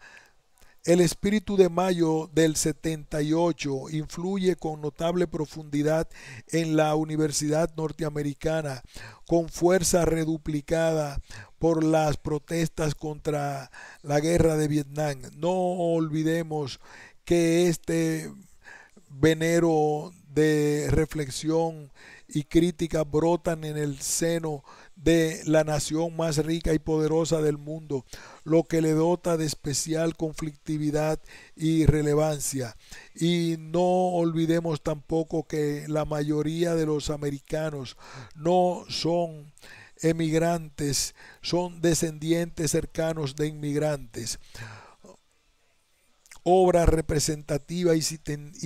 el espíritu de mayo del 78 influye con notable profundidad en la Universidad Norteamericana, con fuerza reduplicada por las protestas contra la guerra de Vietnam. No olvidemos que este venero de reflexión y crítica brotan en el seno de la nación más rica y poderosa del mundo, lo que le dota de especial conflictividad y relevancia. Y no olvidemos tampoco que la mayoría de los americanos no son emigrantes, son descendientes cercanos de inmigrantes obra representativa y,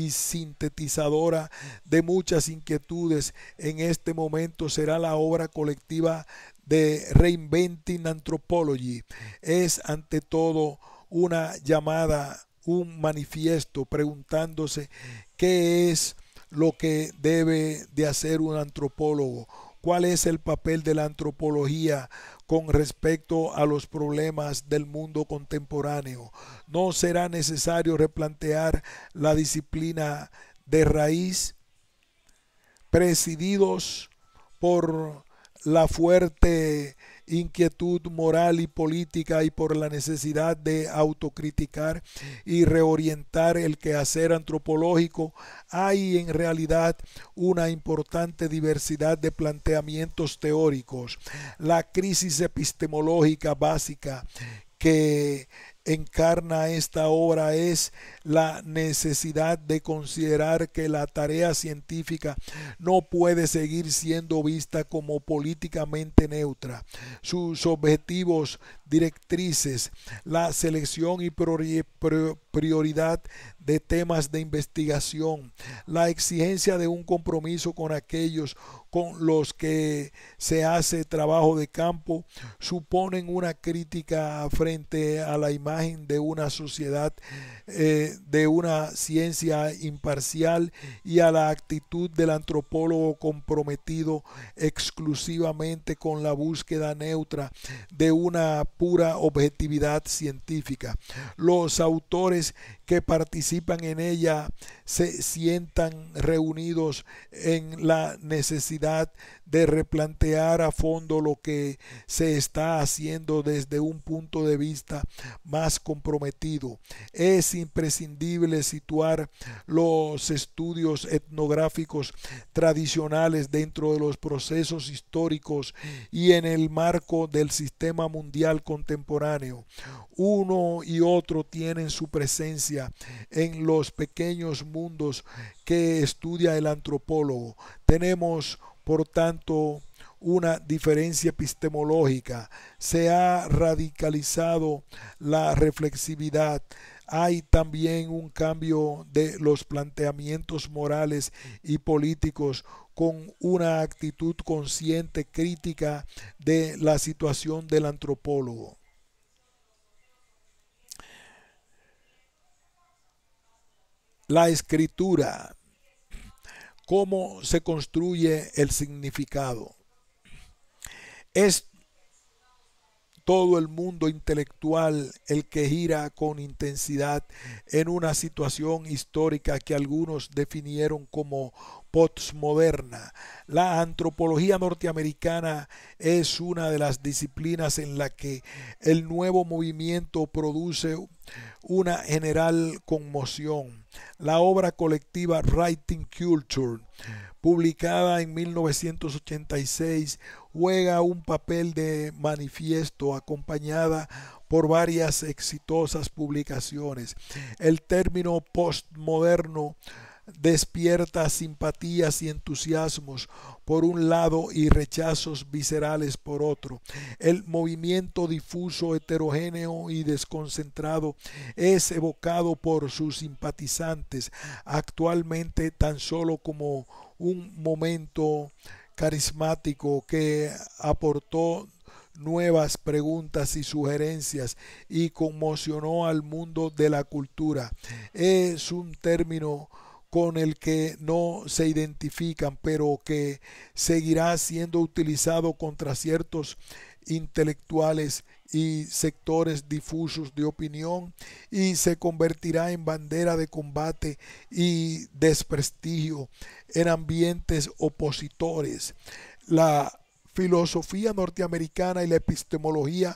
sintetizadora de muchas inquietudes. En este momento será la obra colectiva de Reinventing Anthropology. Es ante todo una llamada, un manifiesto preguntándose qué es lo que debe de hacer un antropólogo, cuál es el papel de la antropología con respecto a los problemas del mundo contemporáneo. No será necesario replantear la disciplina de raíz presididos por la fuerte inquietud moral y política y por la necesidad de autocriticar y reorientar el quehacer antropológico, hay en realidad una importante diversidad de planteamientos teóricos. La crisis epistemológica básica que encarna esta obra es la necesidad de considerar que la tarea científica no puede seguir siendo vista como políticamente neutra. Sus objetivos, directrices, la selección y prioridad de temas de investigación, la exigencia de un compromiso con aquellos con los que se hace trabajo de campo, suponen una crítica frente a la imagen de una sociedad, eh, de una ciencia imparcial y a la actitud del antropólogo comprometido exclusivamente con la búsqueda neutra de una pura objetividad científica. Los autores que participan participan en ella se sientan reunidos en la necesidad de replantear a fondo lo que se está haciendo desde un punto de vista más comprometido. Es imprescindible situar los estudios etnográficos tradicionales dentro de los procesos históricos y en el marco del sistema mundial contemporáneo. Uno y otro tienen su presencia en los pequeños mundos que estudia el antropólogo. Tenemos, por tanto, una diferencia epistemológica. Se ha radicalizado la reflexividad. Hay también un cambio de los planteamientos morales y políticos con una actitud consciente crítica de la situación del antropólogo. la escritura, cómo se construye el significado. Es todo el mundo intelectual el que gira con intensidad en una situación histórica que algunos definieron como postmoderna. La antropología norteamericana es una de las disciplinas en la que el nuevo movimiento produce una general conmoción. La obra colectiva Writing Culture, publicada en 1986, juega un papel de manifiesto acompañada por varias exitosas publicaciones. El término postmoderno despierta simpatías y entusiasmos por un lado y rechazos viscerales por otro. El movimiento difuso, heterogéneo y desconcentrado es evocado por sus simpatizantes actualmente tan solo como un momento carismático que aportó nuevas preguntas y sugerencias y conmocionó al mundo de la cultura. Es un término con el que no se identifican, pero que seguirá siendo utilizado contra ciertos intelectuales y sectores difusos de opinión y se convertirá en bandera de combate y desprestigio en ambientes opositores. La filosofía norteamericana y la epistemología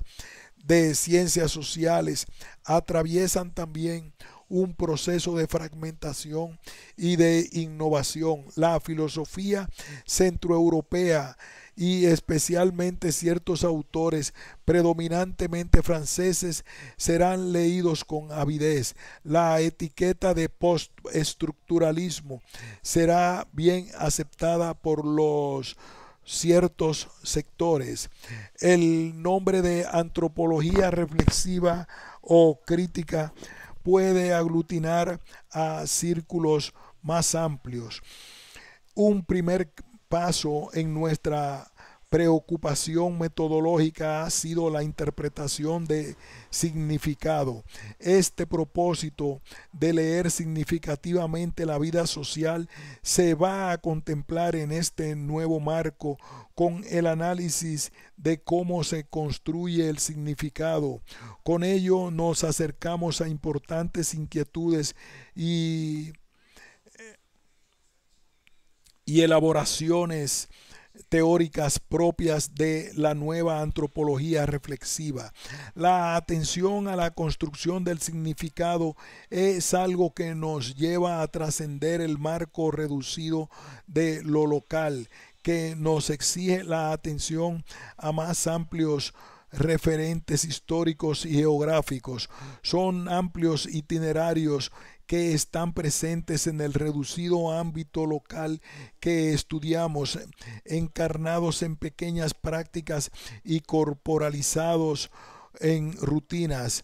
de ciencias sociales atraviesan también un proceso de fragmentación y de innovación. La filosofía centroeuropea y especialmente ciertos autores predominantemente franceses serán leídos con avidez. La etiqueta de postestructuralismo será bien aceptada por los ciertos sectores. El nombre de antropología reflexiva o crítica puede aglutinar a círculos más amplios. Un primer paso en nuestra preocupación metodológica ha sido la interpretación de significado. Este propósito de leer significativamente la vida social se va a contemplar en este nuevo marco con el análisis de cómo se construye el significado. Con ello nos acercamos a importantes inquietudes y, eh, y elaboraciones teóricas propias de la nueva antropología reflexiva. La atención a la construcción del significado es algo que nos lleva a trascender el marco reducido de lo local, que nos exige la atención a más amplios referentes históricos y geográficos. Son amplios itinerarios que están presentes en el reducido ámbito local que estudiamos, encarnados en pequeñas prácticas y corporalizados en rutinas,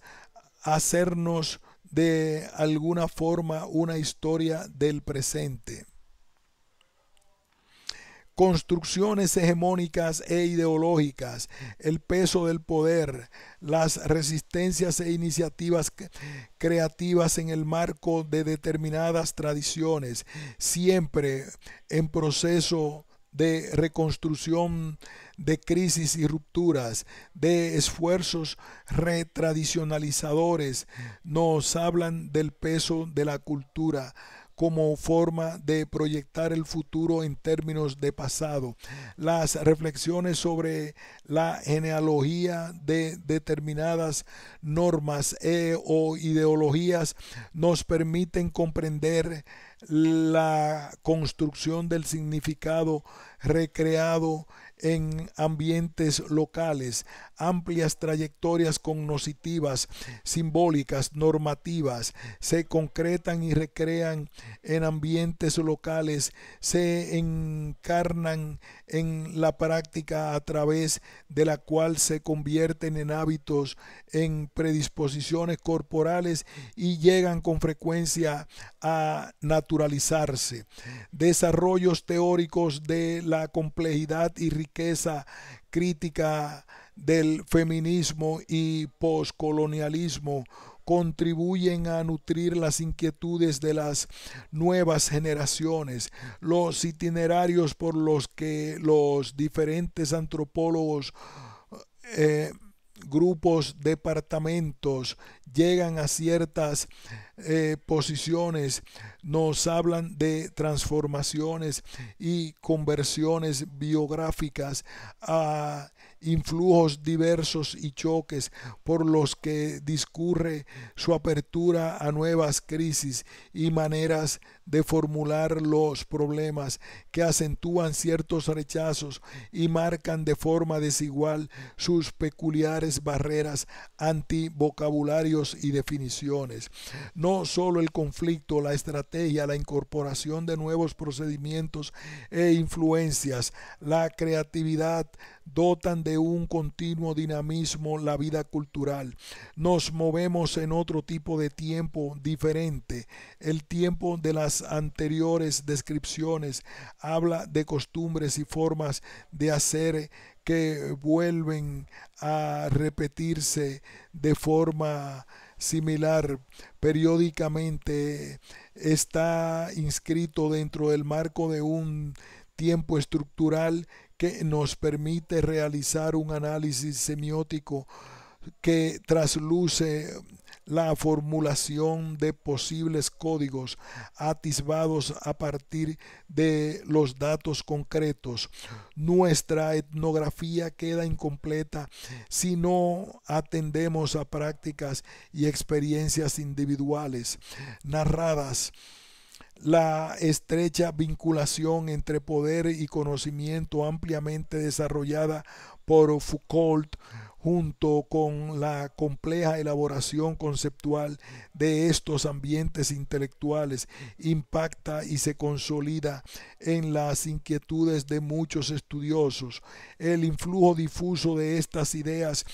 hacernos de alguna forma una historia del presente construcciones hegemónicas e ideológicas, el peso del poder, las resistencias e iniciativas creativas en el marco de determinadas tradiciones, siempre en proceso de reconstrucción de crisis y rupturas, de esfuerzos retradicionalizadores, nos hablan del peso de la cultura como forma de proyectar el futuro en términos de pasado. Las reflexiones sobre la genealogía de determinadas normas e, o ideologías nos permiten comprender la construcción del significado recreado en ambientes locales, amplias trayectorias cognitivas, simbólicas, normativas, se concretan y recrean en ambientes locales, se encarnan en la práctica a través de la cual se convierten en hábitos, en predisposiciones corporales y llegan con frecuencia a naturalizarse. Desarrollos teóricos de la complejidad y esa crítica del feminismo y poscolonialismo contribuyen a nutrir las inquietudes de las nuevas generaciones. Los itinerarios por los que los diferentes antropólogos eh, grupos, departamentos, llegan a ciertas eh, posiciones, nos hablan de transformaciones y conversiones biográficas a influjos diversos y choques por los que discurre su apertura a nuevas crisis y maneras de formular los problemas que acentúan ciertos rechazos y marcan de forma desigual sus peculiares barreras antivocabularios y definiciones. No solo el conflicto, la estrategia, la incorporación de nuevos procedimientos e influencias, la creatividad dotan de un continuo dinamismo la vida cultural. Nos movemos en otro tipo de tiempo diferente, el tiempo de las anteriores descripciones, habla de costumbres y formas de hacer que vuelven a repetirse de forma similar periódicamente está inscrito dentro del marco de un tiempo estructural que nos permite realizar un análisis semiótico que trasluce la formulación de posibles códigos atisbados a partir de los datos concretos. Nuestra etnografía queda incompleta si no atendemos a prácticas y experiencias individuales narradas la estrecha vinculación entre poder y conocimiento ampliamente desarrollada por Foucault junto con la compleja elaboración conceptual de estos ambientes intelectuales, impacta y se consolida en las inquietudes de muchos estudiosos. El influjo difuso de estas ideas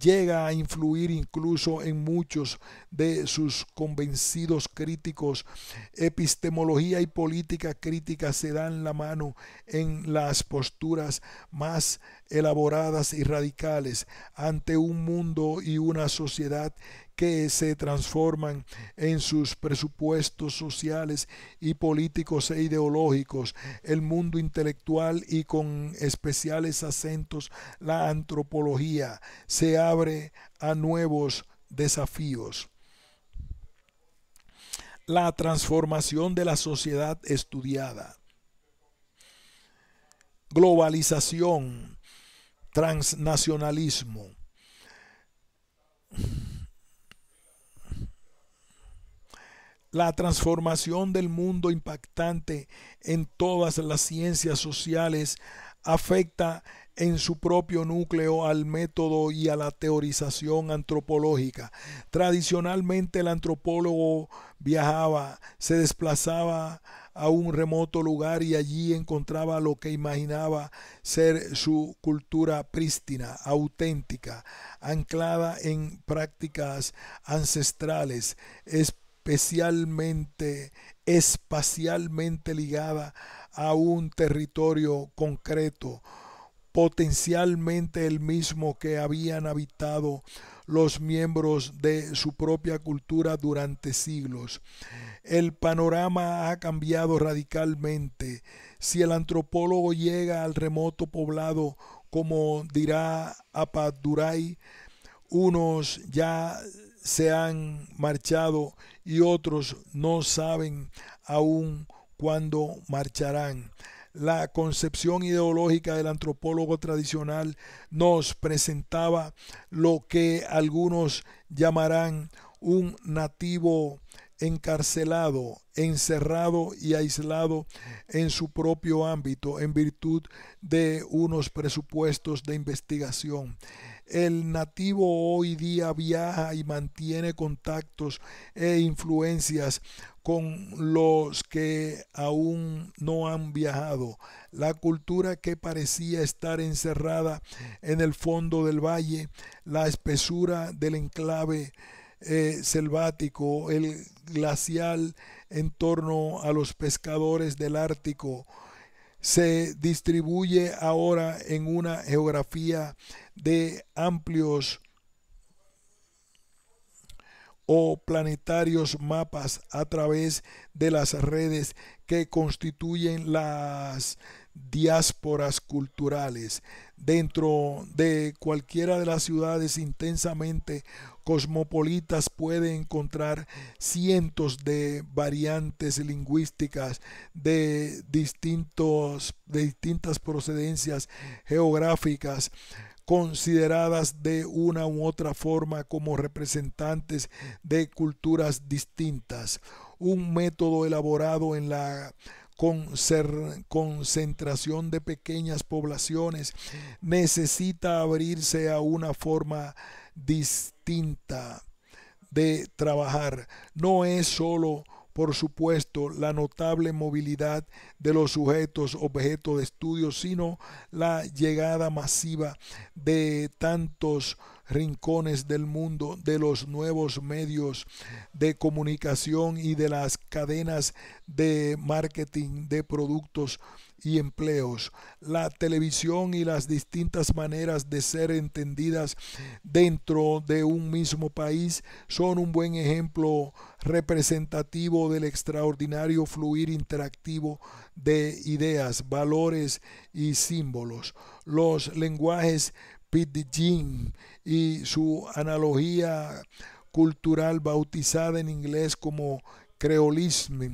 llega a influir incluso en muchos de sus convencidos críticos. Epistemología y política crítica se dan la mano en las posturas más elaboradas y radicales ante un mundo y una sociedad que se transforman en sus presupuestos sociales y políticos e ideológicos, el mundo intelectual y con especiales acentos la antropología se abre a nuevos desafíos. La transformación de la sociedad estudiada globalización, transnacionalismo. La transformación del mundo impactante en todas las ciencias sociales afecta en su propio núcleo al método y a la teorización antropológica. Tradicionalmente el antropólogo viajaba, se desplazaba a un remoto lugar y allí encontraba lo que imaginaba ser su cultura prístina, auténtica, anclada en prácticas ancestrales, especialmente, espacialmente ligada a un territorio concreto, potencialmente el mismo que habían habitado los miembros de su propia cultura durante siglos. El panorama ha cambiado radicalmente. Si el antropólogo llega al remoto poblado, como dirá Apadurai, unos ya se han marchado y otros no saben aún cuándo marcharán la concepción ideológica del antropólogo tradicional nos presentaba lo que algunos llamarán un nativo encarcelado, encerrado y aislado en su propio ámbito en virtud de unos presupuestos de investigación el nativo hoy día viaja y mantiene contactos e influencias con los que aún no han viajado. La cultura que parecía estar encerrada en el fondo del valle, la espesura del enclave eh, selvático, el glacial en torno a los pescadores del Ártico, se distribuye ahora en una geografía de amplios o planetarios mapas a través de las redes que constituyen las diásporas culturales dentro de cualquiera de las ciudades intensamente cosmopolitas puede encontrar cientos de variantes lingüísticas de distintos de distintas procedencias geográficas consideradas de una u otra forma como representantes de culturas distintas. Un método elaborado en la concentración de pequeñas poblaciones necesita abrirse a una forma distinta de trabajar. No es solo por supuesto, la notable movilidad de los sujetos objeto de estudio, sino la llegada masiva de tantos rincones del mundo, de los nuevos medios de comunicación y de las cadenas de marketing de productos y empleos, la televisión y las distintas maneras de ser entendidas dentro de un mismo país son un buen ejemplo representativo del extraordinario fluir interactivo de ideas, valores y símbolos. Los lenguajes Pidgin y su analogía cultural bautizada en inglés como creolismo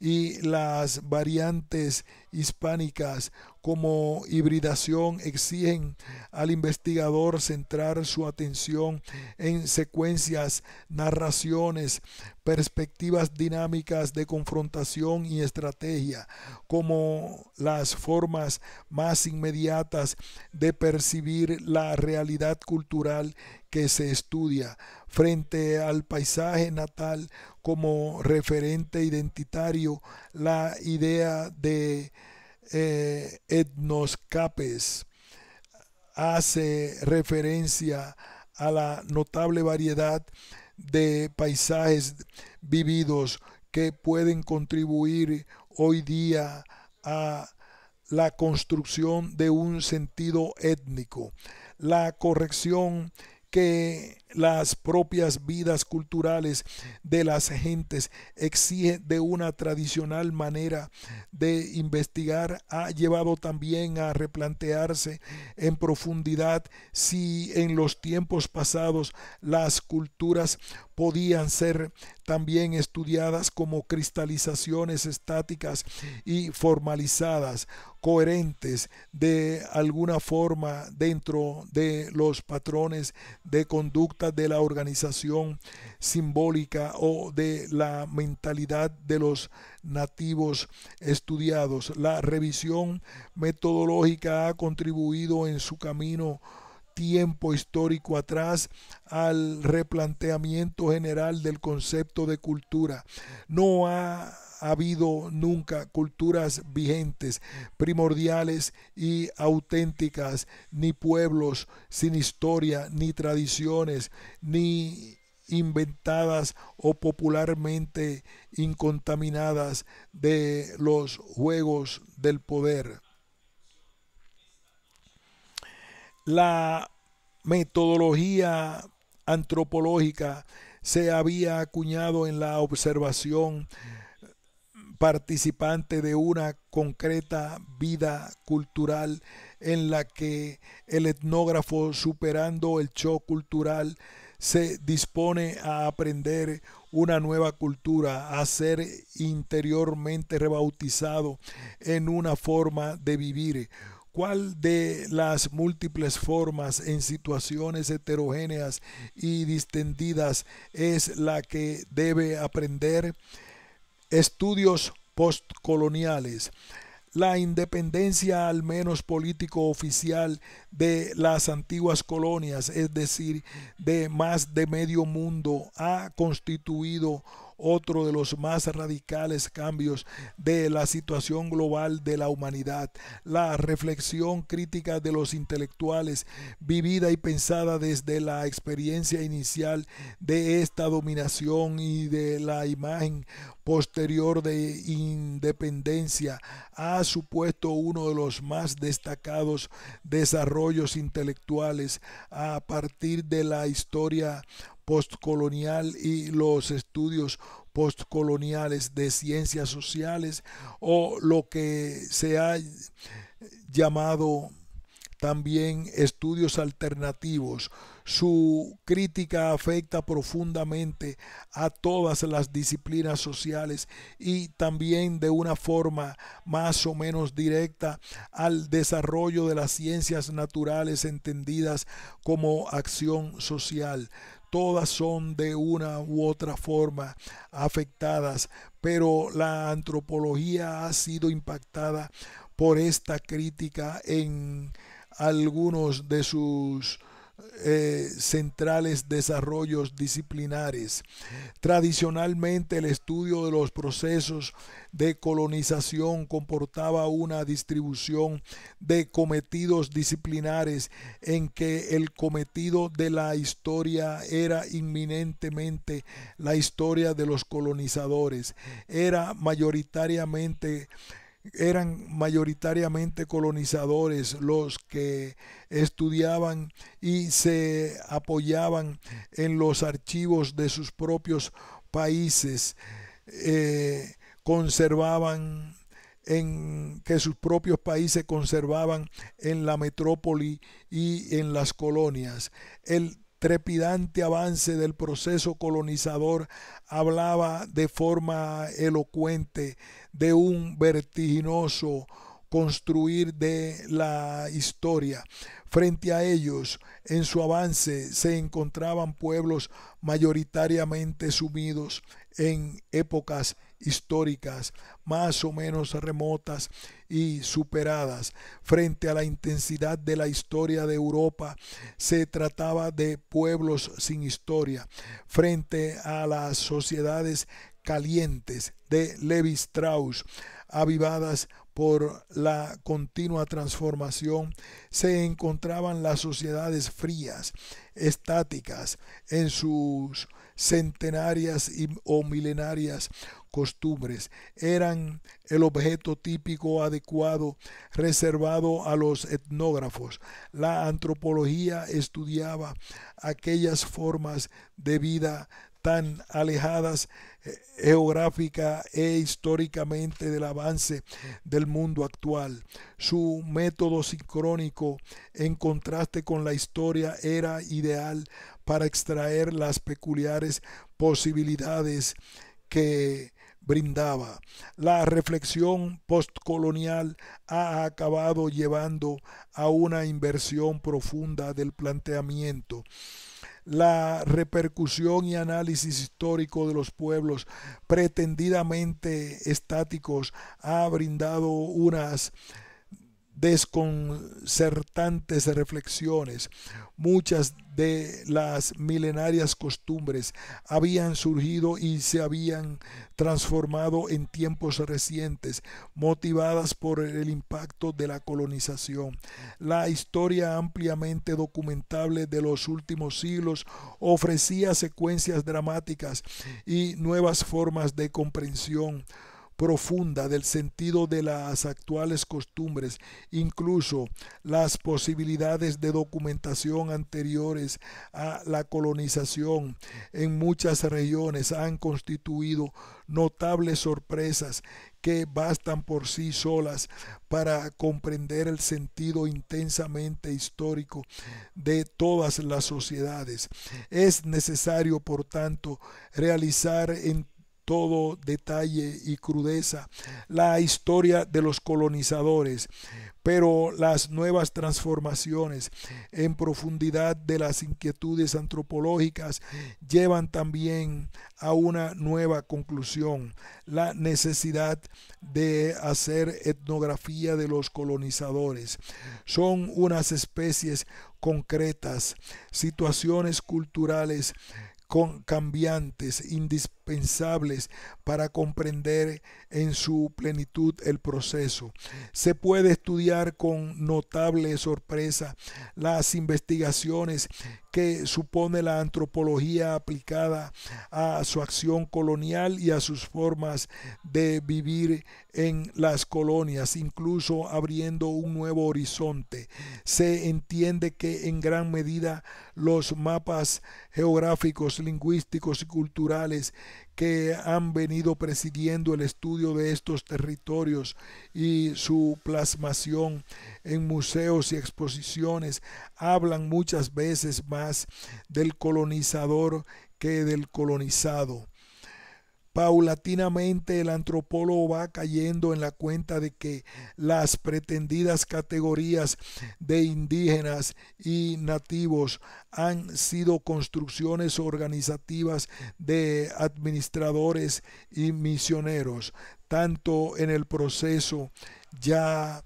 y las variantes hispánicas como hibridación exigen al investigador centrar su atención en secuencias, narraciones, perspectivas dinámicas de confrontación y estrategia, como las formas más inmediatas de percibir la realidad cultural que se estudia frente al paisaje natal como referente identitario, la idea de eh, etnoscapes hace referencia a la notable variedad de paisajes vividos que pueden contribuir hoy día a la construcción de un sentido étnico. La corrección que las propias vidas culturales de las gentes, exige de una tradicional manera de investigar, ha llevado también a replantearse en profundidad si en los tiempos pasados las culturas podían ser también estudiadas como cristalizaciones estáticas y formalizadas, coherentes de alguna forma dentro de los patrones de conducta de la organización simbólica o de la mentalidad de los nativos estudiados. La revisión metodológica ha contribuido en su camino tiempo histórico atrás al replanteamiento general del concepto de cultura. No ha habido nunca culturas vigentes, primordiales y auténticas, ni pueblos sin historia, ni tradiciones, ni inventadas o popularmente incontaminadas de los juegos del poder. la metodología antropológica se había acuñado en la observación participante de una concreta vida cultural en la que el etnógrafo superando el shock cultural se dispone a aprender una nueva cultura, a ser interiormente rebautizado en una forma de vivir, cuál de las múltiples formas en situaciones heterogéneas y distendidas es la que debe aprender. Estudios postcoloniales. La independencia, al menos político oficial, de las antiguas colonias, es decir, de más de medio mundo, ha constituido otro de los más radicales cambios de la situación global de la humanidad. La reflexión crítica de los intelectuales, vivida y pensada desde la experiencia inicial de esta dominación y de la imagen posterior de independencia ha supuesto uno de los más destacados desarrollos intelectuales a partir de la historia postcolonial y los estudios postcoloniales de ciencias sociales o lo que se ha llamado también estudios alternativos. Su crítica afecta profundamente a todas las disciplinas sociales y también de una forma más o menos directa al desarrollo de las ciencias naturales entendidas como acción social todas son de una u otra forma afectadas, pero la antropología ha sido impactada por esta crítica en algunos de sus eh, centrales desarrollos disciplinares. Tradicionalmente el estudio de los procesos de colonización comportaba una distribución de cometidos disciplinares en que el cometido de la historia era inminentemente la historia de los colonizadores. Era mayoritariamente eran mayoritariamente colonizadores los que estudiaban y se apoyaban en los archivos de sus propios países, eh, conservaban en que sus propios países conservaban en la metrópoli y en las colonias. El trepidante avance del proceso colonizador hablaba de forma elocuente de un vertiginoso construir de la historia. Frente a ellos, en su avance, se encontraban pueblos mayoritariamente sumidos en épocas históricas más o menos remotas y superadas. Frente a la intensidad de la historia de Europa, se trataba de pueblos sin historia. Frente a las sociedades calientes de Levi Strauss, avivadas por la continua transformación, se encontraban las sociedades frías, estáticas, en sus centenarias o milenarias costumbres. Eran el objeto típico adecuado reservado a los etnógrafos. La antropología estudiaba aquellas formas de vida tan alejadas eh, geográfica e históricamente del avance del mundo actual. Su método sincrónico, en contraste con la historia, era ideal para extraer las peculiares posibilidades que brindaba. La reflexión postcolonial ha acabado llevando a una inversión profunda del planteamiento la repercusión y análisis histórico de los pueblos pretendidamente estáticos ha brindado unas desconcertantes reflexiones. Muchas de las milenarias costumbres habían surgido y se habían transformado en tiempos recientes, motivadas por el impacto de la colonización. La historia ampliamente documentable de los últimos siglos ofrecía secuencias dramáticas y nuevas formas de comprensión profunda del sentido de las actuales costumbres, incluso las posibilidades de documentación anteriores a la colonización en muchas regiones han constituido notables sorpresas que bastan por sí solas para comprender el sentido intensamente histórico de todas las sociedades. Es necesario, por tanto, realizar en todo detalle y crudeza la historia de los colonizadores, pero las nuevas transformaciones en profundidad de las inquietudes antropológicas llevan también a una nueva conclusión, la necesidad de hacer etnografía de los colonizadores. Son unas especies concretas, situaciones culturales con cambiantes, indispensables para comprender en su plenitud el proceso. Se puede estudiar con notable sorpresa las investigaciones que supone la antropología aplicada a su acción colonial y a sus formas de vivir en las colonias, incluso abriendo un nuevo horizonte. Se entiende que en gran medida los mapas geográficos, lingüísticos y culturales que han venido presidiendo el estudio de estos territorios y su plasmación en museos y exposiciones hablan muchas veces más del colonizador que del colonizado. Paulatinamente el antropólogo va cayendo en la cuenta de que las pretendidas categorías de indígenas y nativos han sido construcciones organizativas de administradores y misioneros, tanto en el proceso ya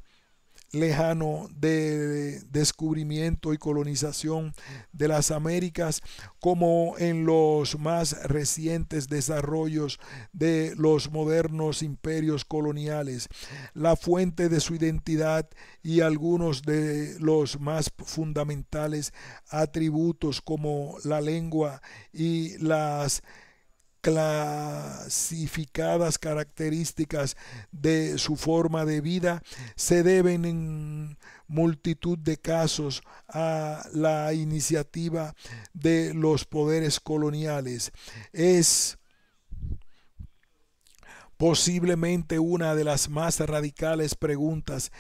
lejano de descubrimiento y colonización de las Américas como en los más recientes desarrollos de los modernos imperios coloniales, la fuente de su identidad y algunos de los más fundamentales atributos como la lengua y las clasificadas características de su forma de vida se deben en multitud de casos a la iniciativa de los poderes coloniales. Es posiblemente una de las más radicales preguntas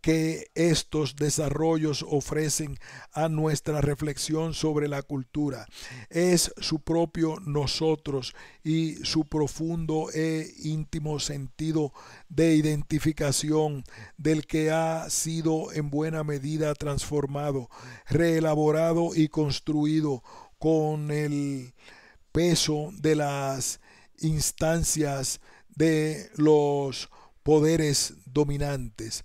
que estos desarrollos ofrecen a nuestra reflexión sobre la cultura. Es su propio nosotros y su profundo e íntimo sentido de identificación del que ha sido en buena medida transformado, reelaborado y construido con el peso de las instancias de los poderes dominantes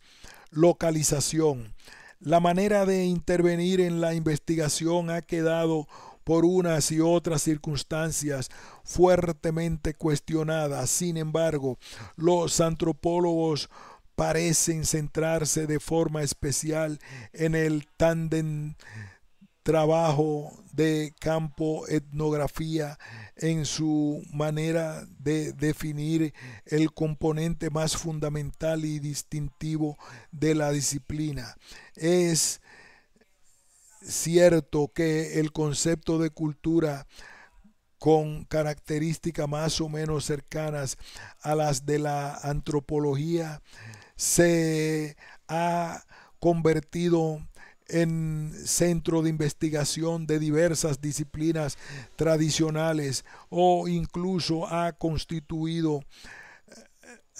localización. La manera de intervenir en la investigación ha quedado por unas y otras circunstancias fuertemente cuestionada. Sin embargo, los antropólogos parecen centrarse de forma especial en el tándem trabajo de campo, etnografía, en su manera de definir el componente más fundamental y distintivo de la disciplina. Es cierto que el concepto de cultura con características más o menos cercanas a las de la antropología, se ha convertido en centro de investigación de diversas disciplinas tradicionales o incluso ha constituido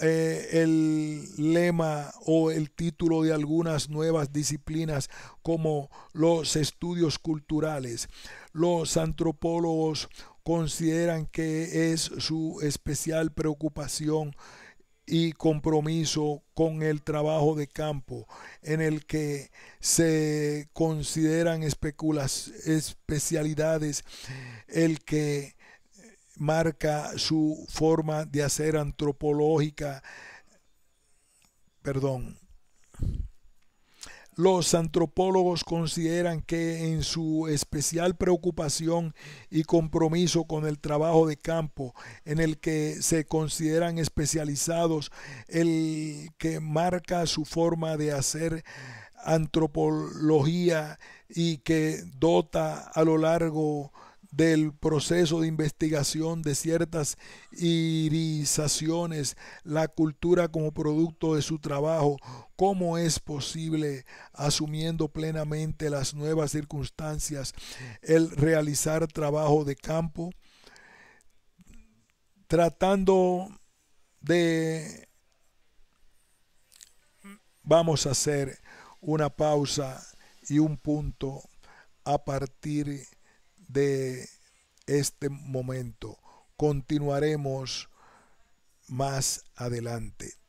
eh, eh, el lema o el título de algunas nuevas disciplinas como los estudios culturales. Los antropólogos consideran que es su especial preocupación y compromiso con el trabajo de campo, en el que se consideran especialidades, el que marca su forma de hacer antropológica, perdón, los antropólogos consideran que en su especial preocupación y compromiso con el trabajo de campo, en el que se consideran especializados, el que marca su forma de hacer antropología y que dota a lo largo del proceso de investigación de ciertas irizaciones, la cultura como producto de su trabajo, cómo es posible, asumiendo plenamente las nuevas circunstancias, el realizar trabajo de campo, tratando de... Vamos a hacer una pausa y un punto a partir de de este momento. Continuaremos más adelante.